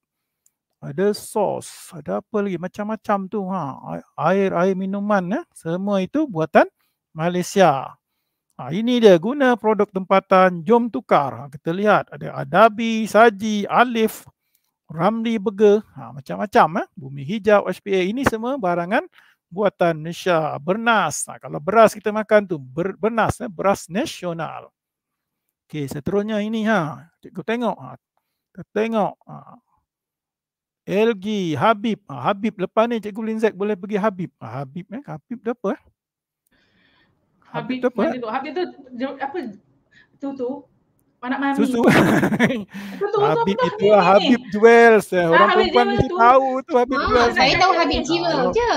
ada sos, ada apa lagi macam-macam tu. Ha, air air minuman ya, semua itu buatan Malaysia. Ah ini dia guna produk tempatan Jom Tukar. Ah, kita lihat ada Adabi, Saji, Alif, Ramli Burger, ha, macam-macam ya. Bumi Hijau, HPA ini semua barangan buatan Malaysia, bernas. Nah, kalau beras kita makan tu ber, bernas, eh, beras nasional. Okey, seterusnya ini ha. Cikgu tengok ha. Kita tengok ha. LG Habib. Ha, Habib lepas ni Cikgu Linzek boleh pergi Habib. Ha, Habib eh, Habib dia apa eh? Habib, Habib tu apa? Eh? Habib tu apa? Tu tu anak mami. Susu. Habib itu lah Habib jual. Ah, orang perempuan mesti tahu tu Habib ah, jual. Saya tahu Habib ah, jiwa je.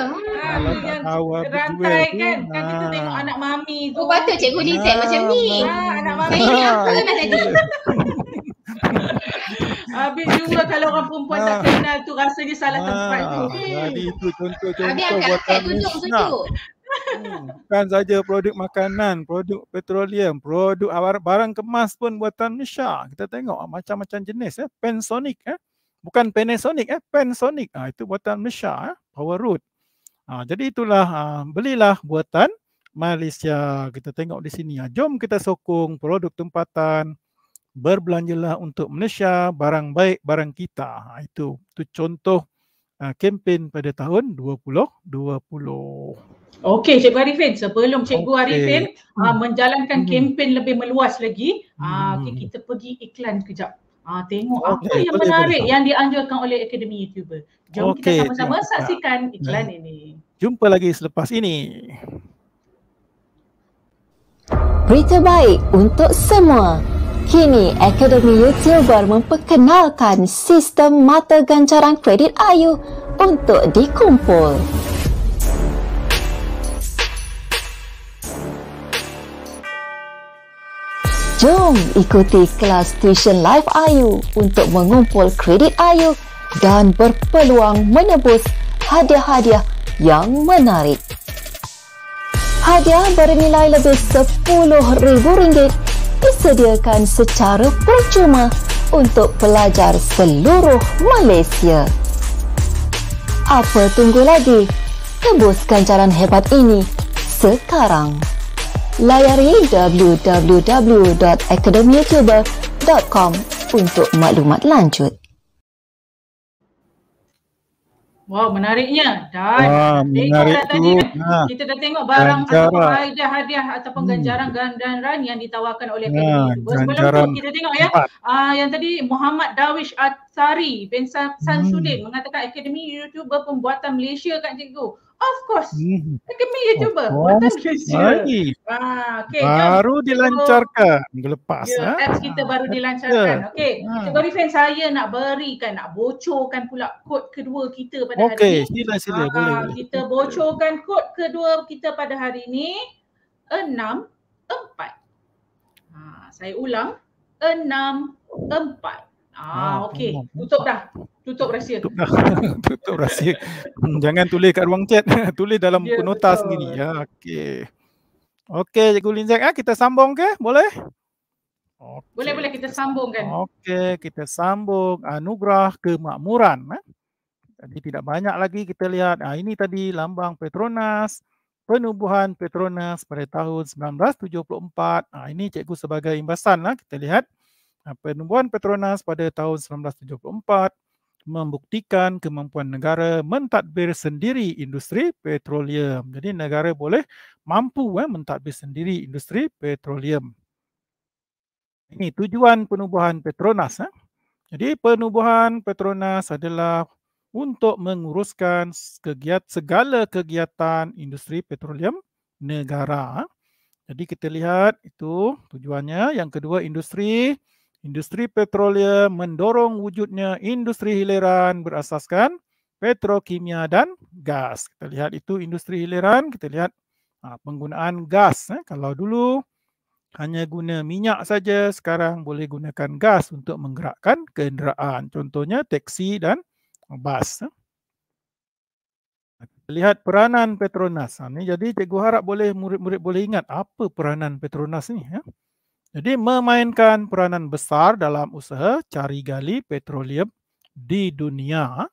Tahu Habib jual. Rantai kan kan kita tengok anak mami tu. Oh patut cikgu lizat macam ni. Anak mami. Saya ingat apa tadi. juga kalau orang perempuan tak kenal tu rasa dia salah ah. tempat tu. Jadi itu contoh-contoh buat Habis tunjuk-tunjuk. Hmm. Bukan saja produk makanan, produk petroleum, produk barang kemas pun buatan Malaysia. Kita tengok ah, macam-macam jenis. Eh. Pensonic. Eh. Bukan Panasonic. Eh. Pensonic. Ha, ah, itu buatan Malaysia. Eh. Power Root. Ha, ah, jadi itulah ha, belilah buatan Malaysia. Kita tengok di sini. Ha. Jom kita sokong produk tempatan. Berbelanjalah untuk Malaysia. Barang baik, barang kita. Ha, itu, itu contoh kempen pada tahun 2020. Okey Cikgu Arifin sebelum Cikgu okay. Arifin uh, menjalankan hmm. kempen lebih meluas lagi ah, hmm. uh, okay, kita pergi iklan kejap. Uh, tengok okay. apa yang okay. menarik okay. yang dianjurkan oleh Akademi YouTuber. Jom okay. kita sama-sama okay. saksikan iklan okay. ini. Jumpa lagi selepas ini. Berita baik untuk semua. Kini Akademi YouTuber memperkenalkan sistem mata ganjaran kredit Ayu untuk dikumpul. Jom ikuti kelas tuition live Ayu untuk mengumpul kredit Ayu dan berpeluang menebus hadiah-hadiah yang menarik. Hadiah bernilai lebih RM10,000 disediakan secara percuma untuk pelajar seluruh Malaysia. Apa tunggu lagi? Tebuskan jalan hebat ini sekarang. Layari www.academyoutuber.com untuk maklumat lanjut. Wow, menariknya. Dan Wah, menarik kita, dah tanya, ha. kita dah tengok barang ganjaran. atau faedah hadiah ataupun hmm. ganjaran ganjaran yang ditawarkan oleh ha, Academy Sebelum tu kita tengok ya. Ah, yang tadi Muhammad Dawish Atsari bin Sansudin hmm. mengatakan akademi YouTuber pembuatan Malaysia kat cikgu. Of course. Hmm. Ah, Gemil ya cuba. Ha? Oh, lagi. Ah, okay. Baru jom. dilancarkan. Lepas. apps kita ah, baru dilancarkan. Okay. Ha. Ah. Sebagai fan saya nak berikan, nak bocorkan pula kod kedua kita pada okay. hari ini. Okay. Sila, sila. Ah, boleh, kita boleh. bocorkan kod kedua kita pada hari ini. Enam, empat. saya ulang. Enam, empat. Ah, ah, okey. Tutup dah. Tutup rahsia. Tutup dah. tutup rahsia. Hmm, jangan tulis kat ruang chat. tulis dalam buku ya, yeah, nota ni. Ya, ah, okey. Okey, Cikgu Linzak, ha? Ah, kita sambung ke? Boleh? Okay. Boleh, boleh. Kita sambung kan? Okey, kita sambung anugerah kemakmuran. Ha? Tadi tidak banyak lagi kita lihat. Ha, ini tadi lambang Petronas. Penubuhan Petronas pada tahun 1974. Ha, ini cikgu sebagai imbasan. Ha, kita lihat. Ah, penubuhan Petronas pada tahun 1974 membuktikan kemampuan negara mentadbir sendiri industri petroleum. Jadi negara boleh mampu eh, mentadbir sendiri industri petroleum. Ini tujuan penubuhan Petronas. Eh. Jadi penubuhan Petronas adalah untuk menguruskan kegiat, segala kegiatan industri petroleum negara. Jadi kita lihat itu tujuannya. Yang kedua industri petroleum. Industri petroleum mendorong wujudnya industri hiliran berasaskan petrokimia dan gas. Kita lihat itu industri hiliran, kita lihat ha, penggunaan gas. Eh. Kalau dulu hanya guna minyak saja, sekarang boleh gunakan gas untuk menggerakkan kenderaan. Contohnya teksi dan bas. Eh. Kita lihat peranan Petronas. Ini ha, jadi cikgu harap boleh murid-murid boleh ingat apa peranan Petronas ini. Eh. Jadi memainkan peranan besar dalam usaha cari gali petroleum di dunia.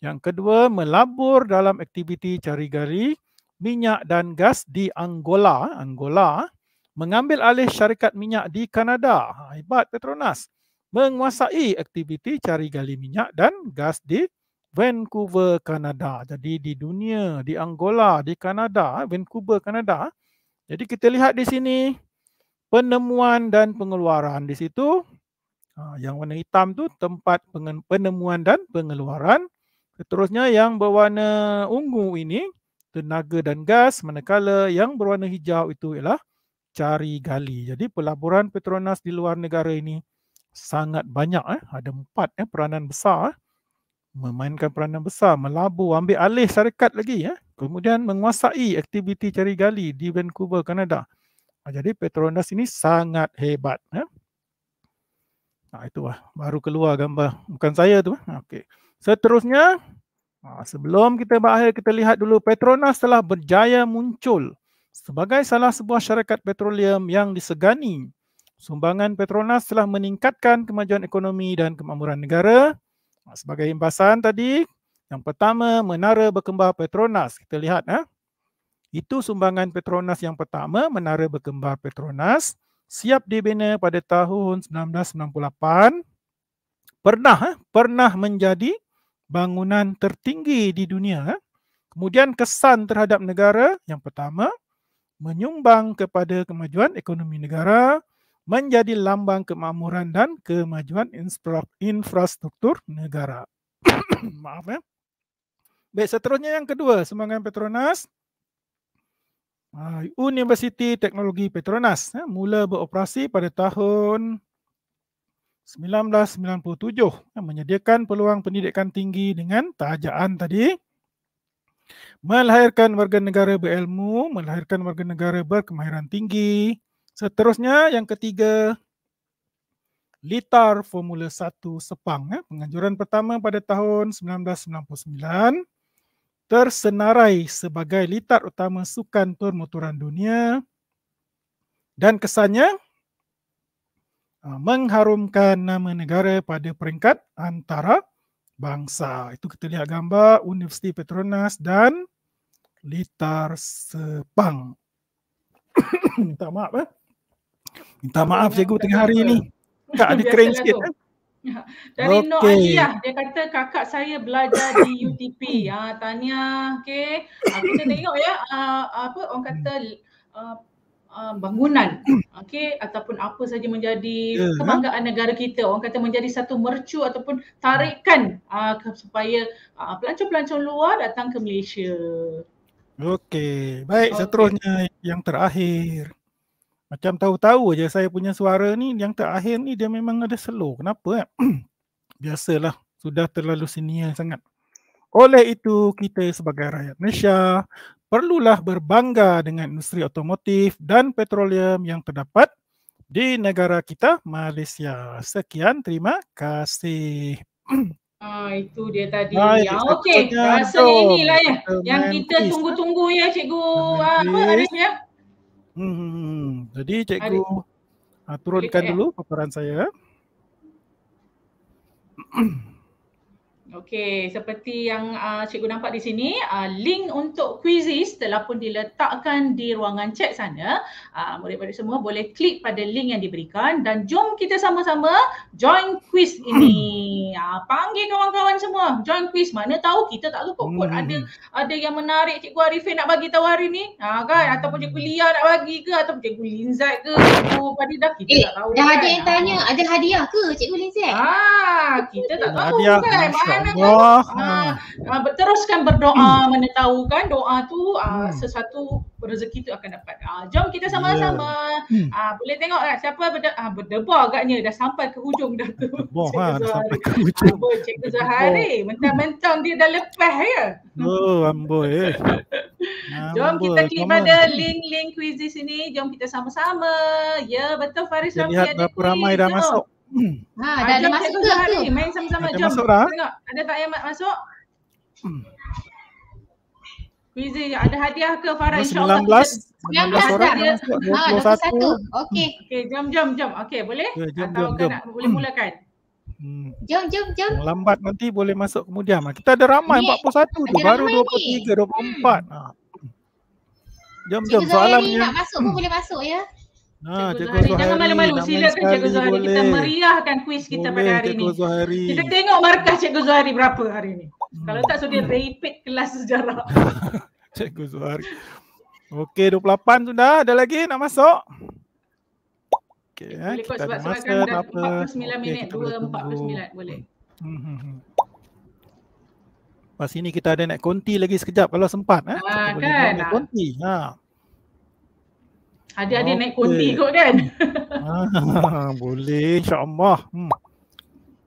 Yang kedua, melabur dalam aktiviti cari gali minyak dan gas di Angola. Angola mengambil alih syarikat minyak di Kanada. Hebat Petronas. Menguasai aktiviti cari gali minyak dan gas di Vancouver, Kanada. Jadi di dunia, di Angola, di Kanada, Vancouver, Kanada. Jadi kita lihat di sini, penemuan dan pengeluaran di situ. Ha, yang warna hitam tu tempat penemuan dan pengeluaran. Seterusnya yang berwarna ungu ini tenaga dan gas manakala yang berwarna hijau itu ialah cari gali. Jadi pelaburan Petronas di luar negara ini sangat banyak. Eh. Ada empat eh, peranan besar. Eh. Memainkan peranan besar, melabur, ambil alih syarikat lagi. Eh. Kemudian menguasai aktiviti cari gali di Vancouver, Kanada. Kanada. Ah, jadi Petronas ini sangat hebat. Ya? Nah, itu lah. Baru keluar gambar. Bukan saya tu. Ah, okey. Seterusnya, ah, sebelum kita berakhir, kita lihat dulu Petronas telah berjaya muncul sebagai salah sebuah syarikat petroleum yang disegani. Sumbangan Petronas telah meningkatkan kemajuan ekonomi dan kemakmuran negara. Sebagai imbasan tadi, yang pertama menara berkembar Petronas. Kita lihat. Eh? Itu sumbangan Petronas yang pertama, Menara Berkembar Petronas. Siap dibina pada tahun 1998. Pernah eh, pernah menjadi bangunan tertinggi di dunia. Eh. Kemudian kesan terhadap negara yang pertama, menyumbang kepada kemajuan ekonomi negara, menjadi lambang kemakmuran dan kemajuan infrastruktur negara. Maaf ya. Baik, seterusnya yang kedua, sumbangan Petronas. Ah, Universiti Teknologi Petronas ya, mula beroperasi pada tahun 1997 ya, eh, menyediakan peluang pendidikan tinggi dengan tajaan tadi melahirkan warga negara berilmu, melahirkan warga negara berkemahiran tinggi. Seterusnya yang ketiga LITAR Formula 1 Sepang ya, penganjuran pertama pada tahun 1999 tersenarai sebagai litar utama sukan permotoran dunia dan kesannya ah, mengharumkan nama negara pada peringkat antara bangsa. Itu kita lihat gambar Universiti Petronas dan Litar Sepang. Minta maaf eh. Minta maaf cikgu tengah lah, hari ini Tak ada crane lah sikit. Eh? Dari okay. Nur Aliyah, dia kata kakak saya belajar di UTP. Ha, tanya okay. Ah, kita tengok ya, ah, apa orang kata ah, ah bangunan okay ataupun apa saja menjadi ya. kebanggaan negara kita orang kata menjadi satu mercu ataupun tarikan uh, supaya uh, pelancong-pelancong luar datang ke Malaysia Okay baik okay. seterusnya yang terakhir macam tahu-tahu aja saya punya suara ni yang terakhir ni dia memang ada slow. Kenapa? Eh? Biasalah, sudah terlalu senior sangat. Oleh itu, kita sebagai rakyat Malaysia perlulah berbangga dengan industri otomotif dan petroleum yang terdapat di negara kita Malaysia. Sekian, terima kasih. Ah, itu dia tadi. Baik, ya, okey. Rasanya inilah ya. Yang kita tunggu-tunggu ya, Cikgu. Ah, apa Arif ya? Hmm, hmm, hmm, hmm. Jadi cikgu Hari. Ah, turunkan Hari. dulu paparan saya. Okey, seperti yang uh, cikgu nampak di sini, uh, link untuk kuisis telah pun diletakkan di ruangan chat sana. Uh, murid-murid semua boleh klik pada link yang diberikan dan jom kita sama-sama join quiz ini. Uh, panggil kawan-kawan semua, join quiz. Mana tahu kita tak lupa hmm. pun ada ada yang menarik cikgu Arifin nak bagi tahu hari ni. Uh, kan? Hmm. Ataupun cikgu Lia nak bagi ke? Ataupun cikgu Linzat ke? Cikgu Fadidah, kita eh, tak tahu. Dah kan? ada yang tanya, ada hadiah ke cikgu Linzat? Ah, kita tak tahu hadiah kan? Masya. Allah. Kan, ha. Teruskan berdoa, mana hmm. tahu doa tu ah, hmm. sesuatu rezeki tu akan dapat. jom kita sama-sama. Yeah. Hmm. boleh tengok kan siapa berde berdebar agaknya dah sampai ke hujung dah tu. Berdebar ha, dah sampai ke hujung. Amboi Cikgu Zahari, mentang-mentang dia dah lepas ya. Oh, amboi. Eh. Jom kita klik pada link-link kuis di sini. Jom kita sama-sama. Ya, betul Faris kita Lihat berapa ramai dah masuk. Ha, ah, dah ada masuk ke aku? Main sama-sama jom. Masuk dah. Tengok, ada tak yang masuk? Fizi, ada hadiah ke Farah? InsyaAllah. 19. 19, 19 orang. Ha, 21. 21. Okey. Hmm. Okey, jom, jom, jom. Okey, boleh? Ya, jom, Atau jom, kan jom. Nak, boleh hmm. mulakan? Hmm. Jom, jom, jom. Yang lambat nanti boleh masuk kemudian. Ah, kita ada ramai ni, 41 tu. Ada baru ramai 23, ni. 24. Ah. Hmm. Jom, Cik jom. Soalan ni. Nak masuk pun boleh masuk ya. Nah, Cikgu, Cikgu Zohari. Jangan malu-malu. Silakan Cikgu Zohari. Boleh. Kita meriahkan kuis kita boleh, pada hari Cikgu ini. Zohari. Kita tengok markah Cikgu Zohari berapa hari ini. Hmm. Kalau tak, so dia repeat kelas sejarah. Cikgu Zohari. Okey, 28 sudah. Ada lagi nak masuk? Okey, eh. Boleh kita kot sebab sekarang dah 49 apa? minit. Okay, 2.49 boleh. Hmm, hmm, Lepas hmm. ini kita ada nak konti lagi sekejap kalau sempat. Eh. Ah, kita kan? nak konti. Ha. Ada ada okay. naik konti kot kan. ah, boleh insya-Allah. Hmm.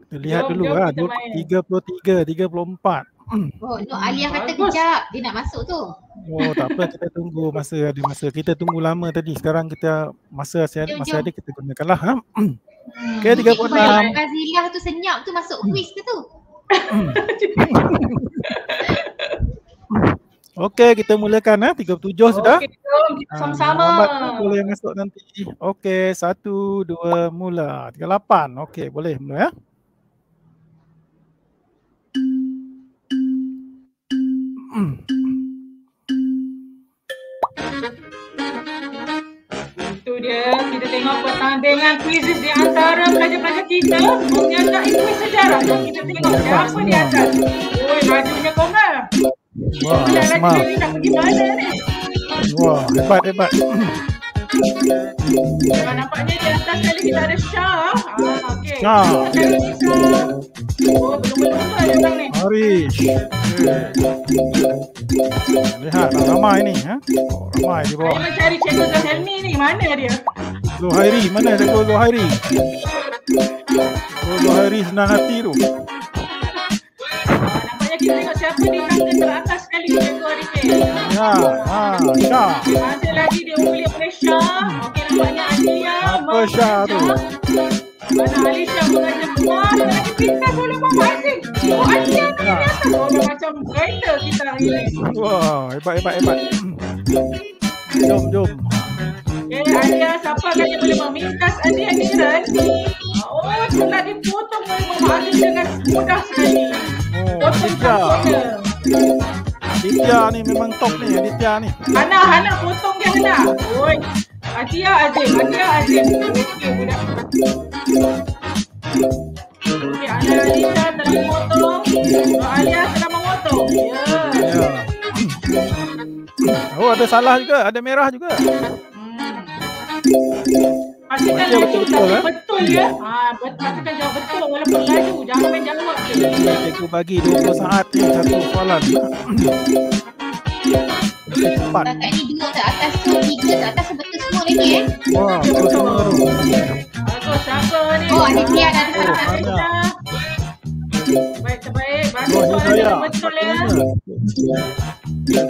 Kita lihat jom, dulu jom, lah. Kita 33 34. Hmm. Oh, no, Alia kata kejap dia nak masuk tu. Oh, tak apa kita tunggu masa ada masa. Kita tunggu lama tadi. Sekarang kita masa masih ada, masa jom. ada kita gunakanlah. Ha. Hmm. Okay, 36. Kalau Razilah tu senyap tu masuk quiz hmm. ke tu? Hmm. Okey, kita mulakan eh. 37 okay, sudah. Okey, ah, sama-sama. Ha, yang masuk nanti. Okey, satu, dua, mula. 38. Okey, boleh mula ya. Itu dia, kita tengok pertandingan kuis di antara pelajar-pelajar kita mengenai kuis sejarah Kita tengok siapa di atas Oi, rajinya kau Wah, Itulah nak mana ni. atas sekali kita ada Shah. Ah, okay. Ah. Kita Oh, betul ni. Hari. Eh. Lihat, ramai ni. Ha? ramai di bawah. cari channel Zahelmi ni. Mana dia? Zuhairi. Mana ada Zuhairi? Zuhairi senang hati tu. Zuhairi kita tengok siapa di tangga teratas sekali kategori ni. Ha, ha, ha, Syah. Ada lagi dia mulia Malaysia. Okey, nampaknya Alia. Apa Syah tu? Mana Alisha pun kata Wah, ada lagi pintar bola bawah asing Oh, Alia ha. ni di atas Oh, dia macam kereta kita hari ni Wah, hebat, hebat, hebat Jom, jom Eh, Alia, siapa kata boleh memintas Alia ni nanti? Oh, tu dipotong yang memahami dengan mudah sekali. Oh, potong kampungnya. Aditya ni memang top ni, Aditya ni. Hana, Hana, potong dia, Hana. Oi, Aditya, Aditya, Aditya, Aditya. Oh, ya. Ya. oh ada salah juga, ada merah juga. Pastikan jawab betul, betul, betul, betul, eh? ya. Ha, pastikan jawab betul walaupun laju. Jangan main jawab. Cikgu bagi 20 saat satu soalan. Empat. Kakak ni dua kat atas tu, tiga kat atas betul semua lagi eh. Wah, betul semua. Bagus, siapa ni? Oh, ada dia ada satu kat Baik, terbaik. Bagus soalan betul ya.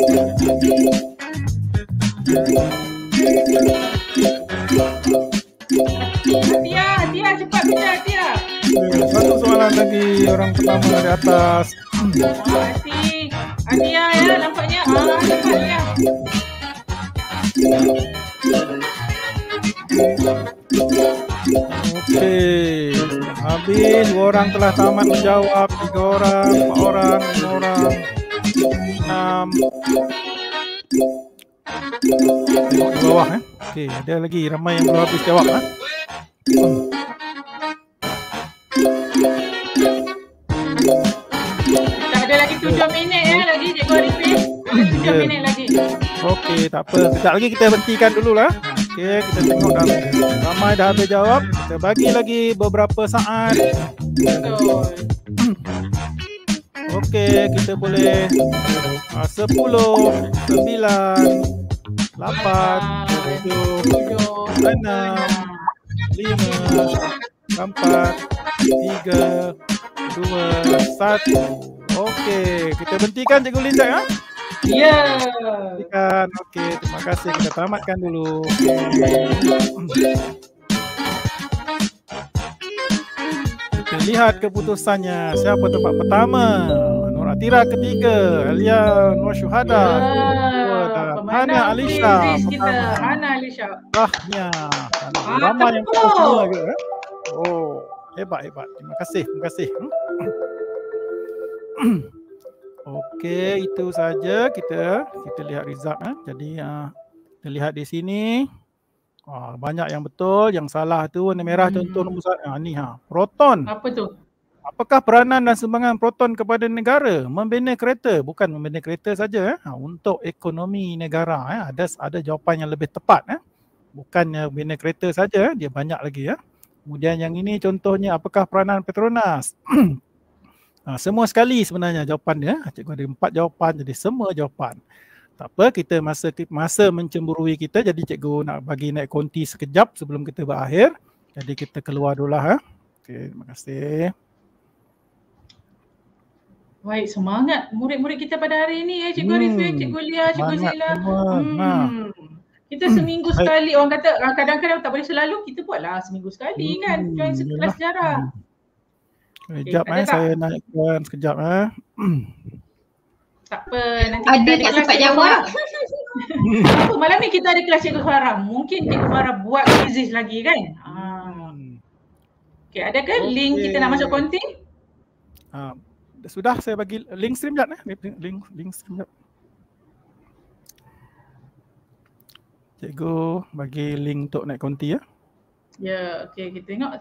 orang pertama dari atas. Oh, Adia ya, nampaknya ah nampaknya. Oke, okay. habis orang telah tamat menjawab tiga orang, empat orang, lima orang, enam, ke bawah eh. Okey, ada lagi ramai yang belum habis jawab eh. Tak ada lagi 7 minit ya lagi cikgu Arifin. 7 minit lagi. Okey, tak apa. Sekejap lagi kita hentikan dululah. Okey, kita tengok dah. Ramai dah habis jawab. Kita bagi lagi beberapa saat. Okey, kita boleh uh, 10, 9, lapan, tujuh, enam, lima, empat, tiga, dua, satu. Okey, kita berhentikan Cikgu Linda ya. Ya. Yeah. Okey, terima kasih. Kita tamatkan dulu. Kita lihat keputusannya. Siapa tempat Pertama uh, tira ketiga Alia Nur Syuhada ya, Hana yeah. Alisha Hana Alisha Rahnya Lama ah, yang kau sini lagi eh? Oh Hebat hebat Terima kasih Terima kasih hmm? Okey itu saja kita kita lihat result eh. Jadi uh, kita lihat di sini uh, banyak yang betul, yang salah tu warna merah hmm. contoh nombor satu. Uh, ni ha, proton. Apa tu? Apakah peranan dan sumbangan proton kepada negara membina kereta bukan membina kereta saja eh? Ha, untuk ekonomi negara eh? ada ada jawapan yang lebih tepat eh? bukannya membina kereta saja eh? dia banyak lagi ya eh? kemudian yang ini contohnya apakah peranan Petronas ha, semua sekali sebenarnya jawapan dia eh. cikgu ada empat jawapan jadi semua jawapan tak apa kita masa masa mencemburui kita jadi cikgu nak bagi naik konti sekejap sebelum kita berakhir jadi kita keluar dulu lah eh? okay, terima kasih Baik, semangat murid-murid kita pada hari ini ya, Cikgu hmm. Rifi, Cikgu Lia, Cikgu Zila. Hmm. Ha. Kita seminggu hmm. sekali, orang kata ah, kadang-kadang tak boleh selalu, kita buatlah seminggu sekali hmm. kan, join sekelas hmm. sejarah. Sekejap eh, saya naikkan sekejap eh. Tak apa, nanti kita ada, kelas sempat jawab. apa, malam ni kita ada kelas Cikgu Farah. Mungkin Cikgu Farah buat quizzes lagi kan? Ah. Hmm. Okay, adakah okay. link kita nak masuk konti? Ah sudah saya bagi link streamlab eh link link streamlab cikgu bagi link untuk naik konti ya ya okey kita tengok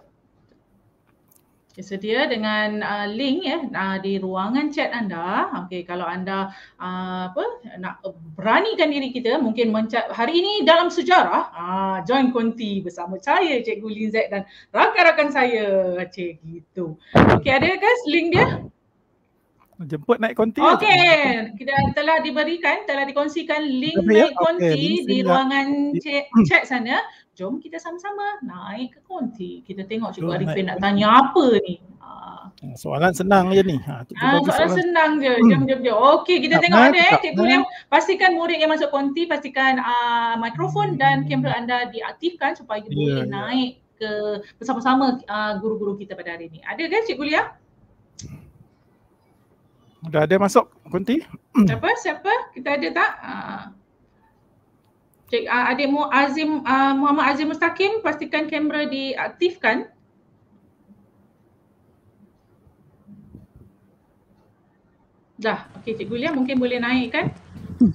Okay, sedia dengan uh, link ya uh, di ruangan chat anda. Okey kalau anda uh, apa nak beranikan diri kita mungkin mencat, hari ini dalam sejarah uh, join konti bersama saya Cikgu Lin dan rakan-rakan saya Cik gitu. Okey ada guys link dia? Uh jemput naik konti. Lah. Okey, kita telah diberikan, telah dikongsikan link okay, naik konti okay. di lah. ruangan chat, chat sana. Jom kita sama-sama naik ke konti. Kita tengok Cikgu Arifin nak tanya apa ni. Ha. Ah, soalan senang je ni. Ha, ha, soalan, soalan senang je. Hmm. Jom, jom, jom. Okey, kita tak tengok ada eh. Cikgu Liam, pastikan murid yang masuk konti, pastikan uh, mikrofon hmm. dan kamera anda diaktifkan supaya yeah, boleh yeah. naik ke bersama-sama uh, guru-guru kita pada hari ini. Ada ke Cikgu Liam? Dah ada masuk Kunti? Siapa? Siapa? Kita ada tak? Uh, cik uh, mu Azim uh, Muhammad Azim Mustaqim pastikan kamera diaktifkan. Dah. Okey cikgu Lia mungkin boleh naik kan? Hmm.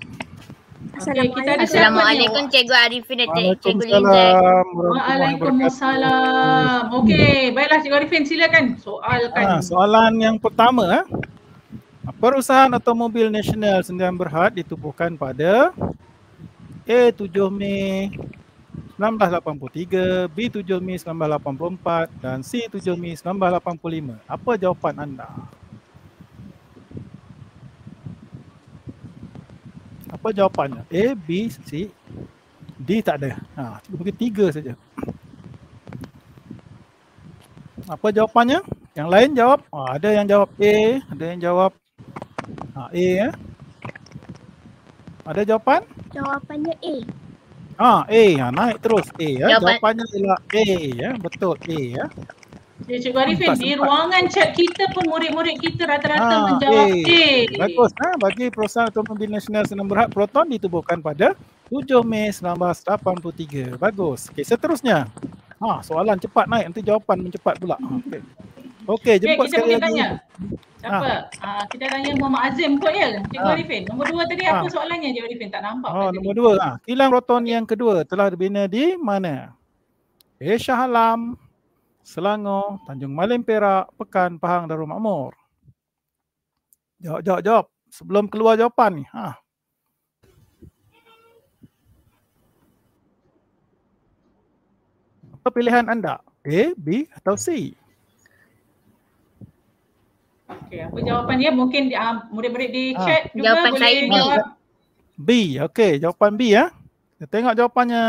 Okay, Assalamualaikum Cikgu Arifin dan Cikgu Lintek. Waalaikumsalam. Okey, baiklah Cikgu Arifin silakan soalkan. Ha, soalan yang pertama. Eh. Perusahaan Automobil Nasional Sdn Bhd ditubuhkan pada A 7 Mei 1983, B 7 Mei 1984 dan C 7 Mei 1985. Apa jawapan anda? Apa jawapannya? A, B, C, D tak ada. Ha, mungkin tiga saja. Apa jawapannya? Yang lain jawab. Ha, ada yang jawab A, ada yang jawab A ya. Eh? Ada jawapan? Jawapannya A. Ha, A. Ha, naik terus A ya. Jawapan. Jawapannya ialah A ya. Betul A ya. Jadi eh, Cikgu Arifin, di ruangan chat kita pun murid-murid kita rata-rata ha, menjawab A. Bagus. Ha, bagi perusahaan automobil nasional senang berhad proton ditubuhkan pada 7 Mei 1983. Bagus. Okey, seterusnya. Ha, soalan cepat naik. Nanti jawapan mencepat pula. Okey. Okey, jemput okay, kita sekali lagi. Tanya apa Ah. Ah, kita tanya Muhammad Azim kot ya. Cikgu ah. Arifin. Nombor dua tadi apa ah. soalannya Cikgu Arifin? Tak nampak. Oh, nombor dua. Ah. Kilang Roton okay. yang kedua telah dibina di mana? Eh Shah Alam, Selangor, Tanjung Malim Perak, Pekan, Pahang, Darul Makmur. Jawab, jawab, jawab. Sebelum keluar jawapan ni. Ha. Apa pilihan anda? A, B atau C? Okey, apa jawapan dia? Mungkin uh, murid-murid di ah. chat juga jawapan boleh saya jawab. B, okey. Jawapan B ya. Kita tengok jawapannya.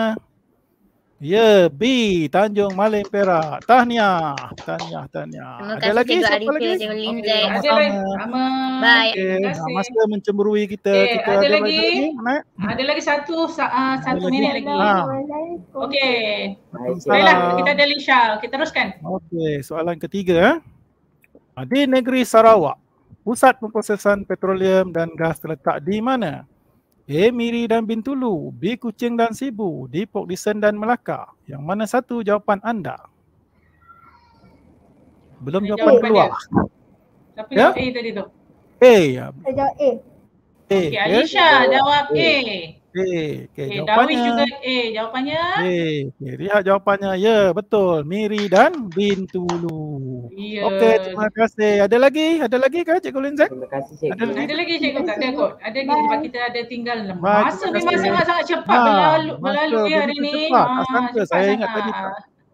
Ya, yeah, B. Tanjung Malim Perak. Tahniah. Tahniah, tahniah. Terima kasih Ada lagi? Siapa Arifil, lagi? Okay, sama. sama. Bye. Okay. Terima ah, kasih. Masa mencemburui kita. Okay, kita ada, ada, lagi? lagi? Ada lagi satu uh, satu lagi. lagi. Ha. Okey. Baiklah, kita ada Lisha. Okey, teruskan. Okey, soalan ketiga. Eh? Di negeri Sarawak, pusat pemprosesan petroleum dan gas terletak di mana? A. Miri dan Bintulu, B. Kuching dan Sibu, D. Port Dickson dan Melaka. Yang mana satu jawapan anda? Belum saya jawapan keluar. Tapi jawab ya? A tadi tu? A. Saya jawab A. A. Okay, ya? Alicia yes. jawab A. Okey, eh, okay, eh, jawapannya. Dawish juga. Eh, jawapannya. Okey, eh, okay, lihat jawapannya. Ya, yeah, betul. Miri dan Bintulu. Yeah. Okey, terima kasih. Ada lagi? Ada lagi ke Cikgu Lin Terima kasih, Cikgu. Ada, ada lagi, Cikgu. Tak ada kot. Ada lagi sebab kita ada tinggal lemah. Masa terima memang terima. sangat sangat cepat ha, berlalu, berlalu dia hari ni. Cepat. Ha, Asal cepat saya ingat tadi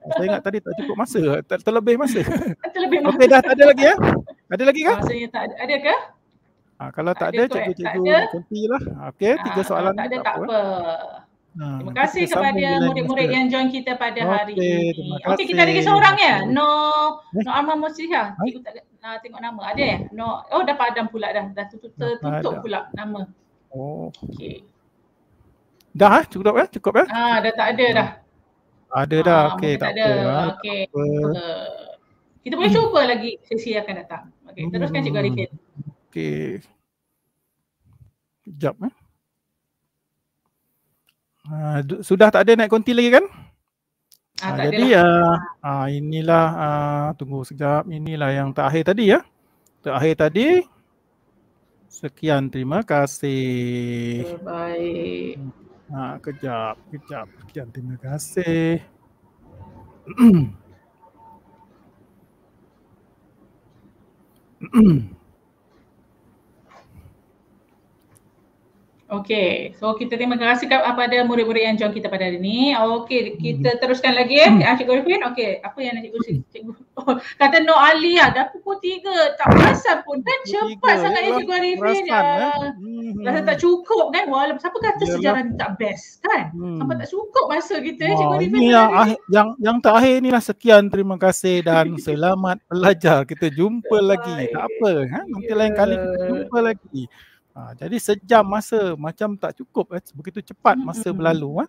saya ingat tadi tak cukup masa, terlebih masa. terlebih masa. Okey dah tak ada lagi ya? Ada lagi ke? Masanya tak ada. Ada ke? Ha, kalau tak ada, ada cikgu-cikgu kunti lah. Okey, ah, tiga soalan. Tak tak, tak apa. apa. Ha, terima kasih kepada murid-murid yang join kita pada okay, hari ini. Okey, kita lagi orang ya? No, eh? no Arman Mosiha. Ya? Eh? Cikgu tak nah, tengok nama. Ada ya? No. Oh, dah padam pula dah. Dah tutup, tutup pula nama. Oh. Okey. Dah eh? Cukup eh? Cukup eh? Ha, dah tak ada dah. Ada ha, dah. Okey, tak, tak, ada. Lah. Okey. Kita boleh cuba lagi sesi akan datang. Okey, hmm. teruskan Cikgu Arifin que. Sekejap eh. Uh, sudah tak ada naik konti lagi kan? Ah, uh, jadi ya, uh, inilah uh, tunggu sekejap inilah yang terakhir tadi ya. Terakhir tadi. Sekian terima kasih. Baik. Hmm. Ah uh, kejap, kejap. Sekian terima kasih. mm Okay, so kita terima kasih kepada murid-murid yang join kita pada hari ini. Okay, kita hmm. teruskan lagi ya, eh. Encik hmm. Gurfin. Okay, apa yang Encik Gurfin? Cikgu. Hmm. Oh, kata No Ali lah, dah pukul tiga. Tak perasan pun. Dan cepat tiga. sangat Encik eh, ya, Gurfin. Ya. Eh. Rasa tak cukup kan? Walau, siapa kata Yalah. sejarah ni tak best kan? Hmm. Sampai tak cukup masa kita ya, eh, Encik Gurfin. Ini kan? yang, yang, yang terakhir ni lah. Sekian terima kasih dan selamat belajar. Kita jumpa lagi. Tak apa. Ha? Nanti yeah. lain kali kita jumpa lagi. Ha, jadi sejam masa macam tak cukup eh. begitu cepat hmm, masa hmm, hmm. berlalu eh.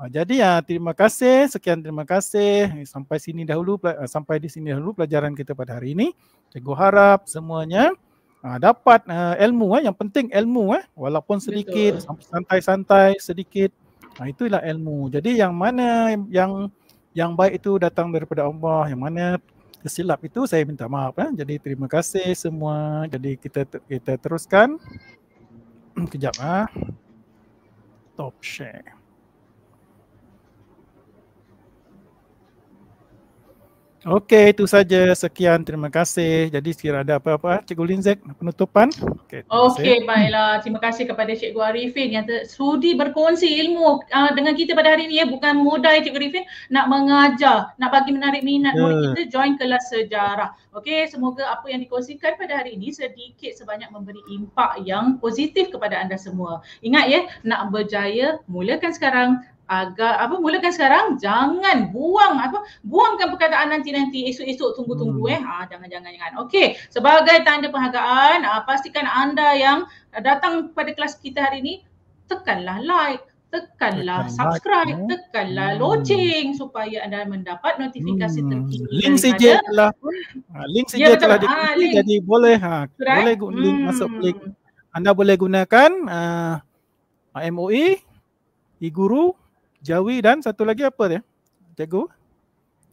ha, jadi ya terima kasih sekian terima kasih eh, sampai sini dahulu eh, sampai di sini dahulu pelajaran kita pada hari ini cikgu harap semuanya ha, dapat uh, ilmu eh. yang penting ilmu eh walaupun sedikit santai-santai sedikit ha, itulah ilmu jadi yang mana yang yang baik itu datang daripada Allah yang mana tersilap itu saya minta maaf ya. Jadi terima kasih semua. Jadi kita kita teruskan. Kejap ah. Ya. Top share. Okey, itu saja. Sekian. Terima kasih. Jadi, kira ada apa-apa, Cikgu Linzek, penutupan. Okey, okay, baiklah. Terima kasih kepada Cikgu Arifin yang sudi berkongsi ilmu uh, dengan kita pada hari ini. Ya. Bukan mudah, ya, Cikgu Arifin, nak mengajar, nak bagi menarik minat yeah. murid kita join kelas sejarah. Okey, semoga apa yang dikongsikan pada hari ini sedikit sebanyak memberi impak yang positif kepada anda semua. Ingat ya, nak berjaya, mulakan sekarang agar apa mulakan sekarang jangan buang apa buangkan perkataan nanti-nanti esok-esok tunggu-tunggu hmm. eh ha jangan-jangan jangan okey sebagai tanda penghargaan ha, pastikan anda yang datang pada kelas kita hari ini tekanlah like tekanlah Tekan subscribe like, ya. tekanlah hmm. loceng supaya anda mendapat notifikasi hmm. terkini link saja telah ah, link saja ya, telah diklik ha, jadi boleh ha boleh guna link hmm. masuk klik anda boleh gunakan uh, MOE e Jawi dan satu lagi apa dia? Cikgu?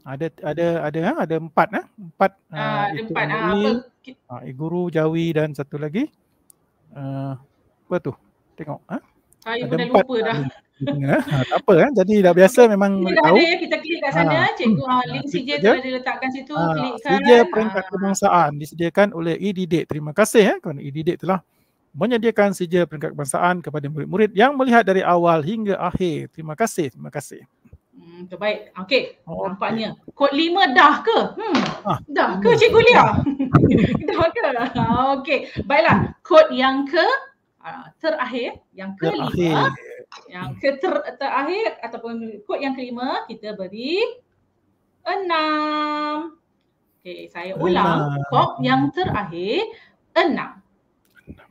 Ada ada ada ha, ada empat eh? Empat uh, ada itu empat, MUI, ah, apa? Uh, guru Jawi dan satu lagi. Uh, apa tu? Tengok. Ha? Saya ada empat, lupa dah. Tengah, ha, tak apa kan? Jadi dah biasa memang Kita tahu. ada ya. Kita klik kat sana. Ha. Cikgu ha, link CJ tu ada letakkan situ. Ha, klik kan. peringkat ha. kebangsaan disediakan oleh EDD. Terima kasih eh, kerana EDD telah menyediakan sejarah peringkat kebangsaan kepada murid-murid yang melihat dari awal hingga akhir. Terima kasih, terima kasih. Hmm, terbaik. Okey, oh, nampaknya. Kod lima dah ke? Hmm, ah. Dah ke Cikgu Lia? dah ke? Okey, baiklah. Kod yang ke ah, terakhir, yang ke lima. Yang ke ter- terakhir ataupun kod yang kelima kita beri enam. Okay, saya ulang. Kod yang terakhir enam.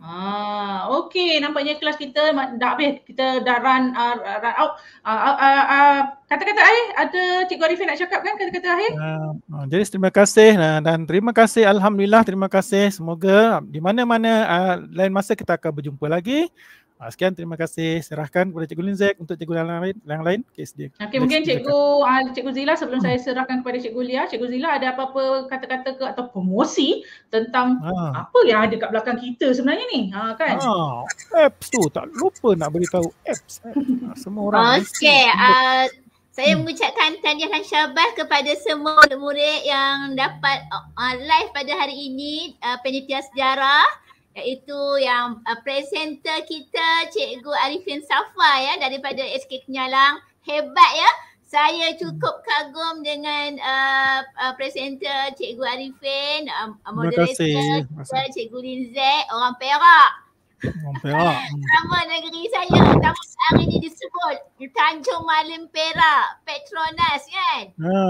Ah, okey nampaknya kelas kita dah habis. Kita dah run uh, run out. Ah, ah, kata-kata uh, uh, uh, uh, akhir ada Cikgu Arifin nak cakap kan kata-kata akhir? Uh, ya, jadi terima kasih uh, dan terima kasih alhamdulillah terima kasih. Semoga di mana-mana uh, lain masa kita akan berjumpa lagi. Uh, sekian terima kasih serahkan kepada Cikgu Linzek untuk Cikgu yang lain yang lain kes dia. Okey mungkin Cikgu uh, Cikgu Zila sebelum hmm. saya serahkan kepada Cikgu Lia, Cikgu Zila ada apa-apa kata-kata ke atau promosi tentang ha. apa yang ada kat belakang kita sebenarnya ni? Ha kan? Ha. apps tu tak lupa nak beritahu apps. apps. Semua orang. Okay, uh, saya hmm. mengucapkan tahniah dan syabas kepada semua murid-murid yang dapat uh, live pada hari ini uh, penitia sejarah iaitu yang uh, presenter kita Cikgu Arifin Safa ya daripada SK Kenyalang. Hebat ya. Saya cukup hmm. kagum dengan uh, uh, presenter Cikgu Arifin, um, uh, moderator Cikgu Lin orang Perak. Orang Perak. Sama negeri saya. Nama hari ini disebut Tanjung Malim Perak, Petronas kan? Ha,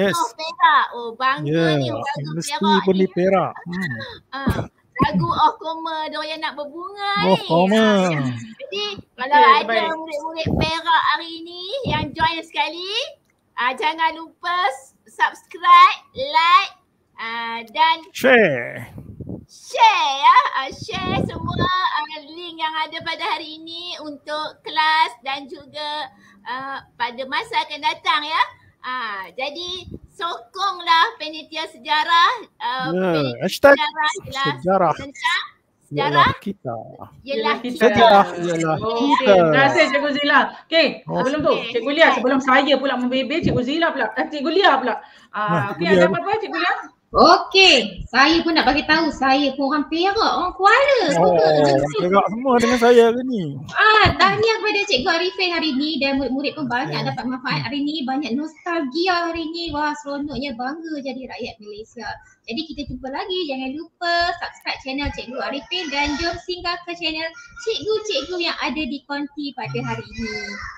yes. Perak. Oh, bangga yeah. ni. Bangga Perak. Mesti Perak. Hmm. uh. lagu oh koma dia yang nak berbunga ni. Oh koma. Jadi kalau okay, ada murid-murid perak hari ni yang join sekali, uh, jangan lupa subscribe, like uh, dan share. Share ya, uh, share semua uh, link yang ada pada hari ini untuk kelas dan juga uh, pada masa akan datang ya. Uh, jadi sokonglah penitia sejarah uh, yeah. Ya, hashtag sejarah, sejarah. Sejarah kita. Ialah kita. Sejarah ialah Terima kasih Cikgu Zila. Okey, sebelum tu Cikgu Lia sebelum saya pula membebel Cikgu Zila pula. Eh Cikgu Lia pula. Ah, uh, okey, apa apa Cikgu Lia? Okey, saya pun nak bagi tahu saya pun orang Perak, orang Kuala. Oh, Perak semua dengan saya hari ni. Ah, tahniah kepada Cikgu Arifin hari ni dan murid-murid pun banyak yeah. dapat manfaat hari ni, banyak nostalgia hari ni. Wah, seronoknya bangga jadi rakyat Malaysia. Jadi kita jumpa lagi. Jangan lupa subscribe channel Cikgu Arifin dan jom singgah ke channel Cikgu-Cikgu yang ada di konti pada hari ini.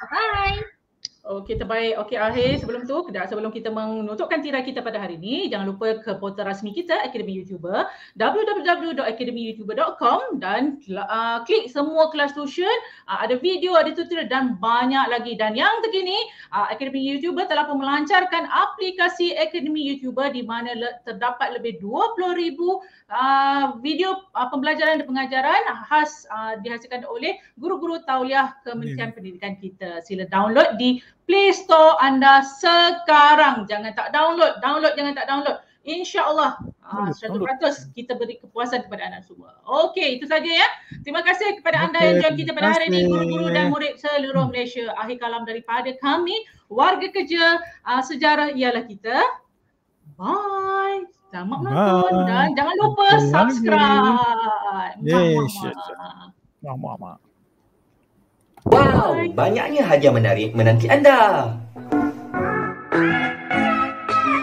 Bye-bye. Okey terbaik. Okey akhir sebelum tu sebelum kita menutupkan tirai kita pada hari ini jangan lupa ke portal rasmi kita Akademi YouTuber www.akademiyoutuber.com dan uh, klik semua kelas tuition uh, ada video ada tutorial dan banyak lagi dan yang terkini uh, Akademi YouTuber telah pun melancarkan aplikasi Akademi YouTuber di mana le- terdapat lebih 20,000 uh, video uh, pembelajaran dan pengajaran uh, khas uh, dihasilkan oleh guru-guru tauliah Kementerian yeah. Pendidikan kita. Sila download di Play Store anda sekarang. Jangan tak download. Download jangan tak download. InsyaAllah ah, 100% hmm, kita beri kepuasan kepada anda semua. Okey, itu saja ya. Terima kasih kepada anda okay. yang join kita pada hari ini. Guru-guru dan murid seluruh hmm. Malaysia. Akhir kalam daripada kami, warga kerja, uh, sejarah ialah kita. Bye. Selamat menonton dan jangan lupa Bye. subscribe. Mama. Mama. Mama. Wow, banyaknya hadiah menarik menanti anda.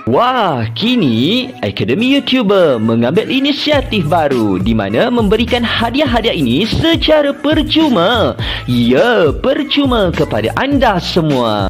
Wah, kini Akademi YouTuber mengambil inisiatif baru di mana memberikan hadiah-hadiah ini secara percuma. Ya, percuma kepada anda semua.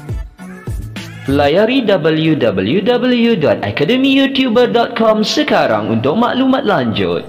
Layari www.academyyoutuber.com sekarang untuk maklumat lanjut.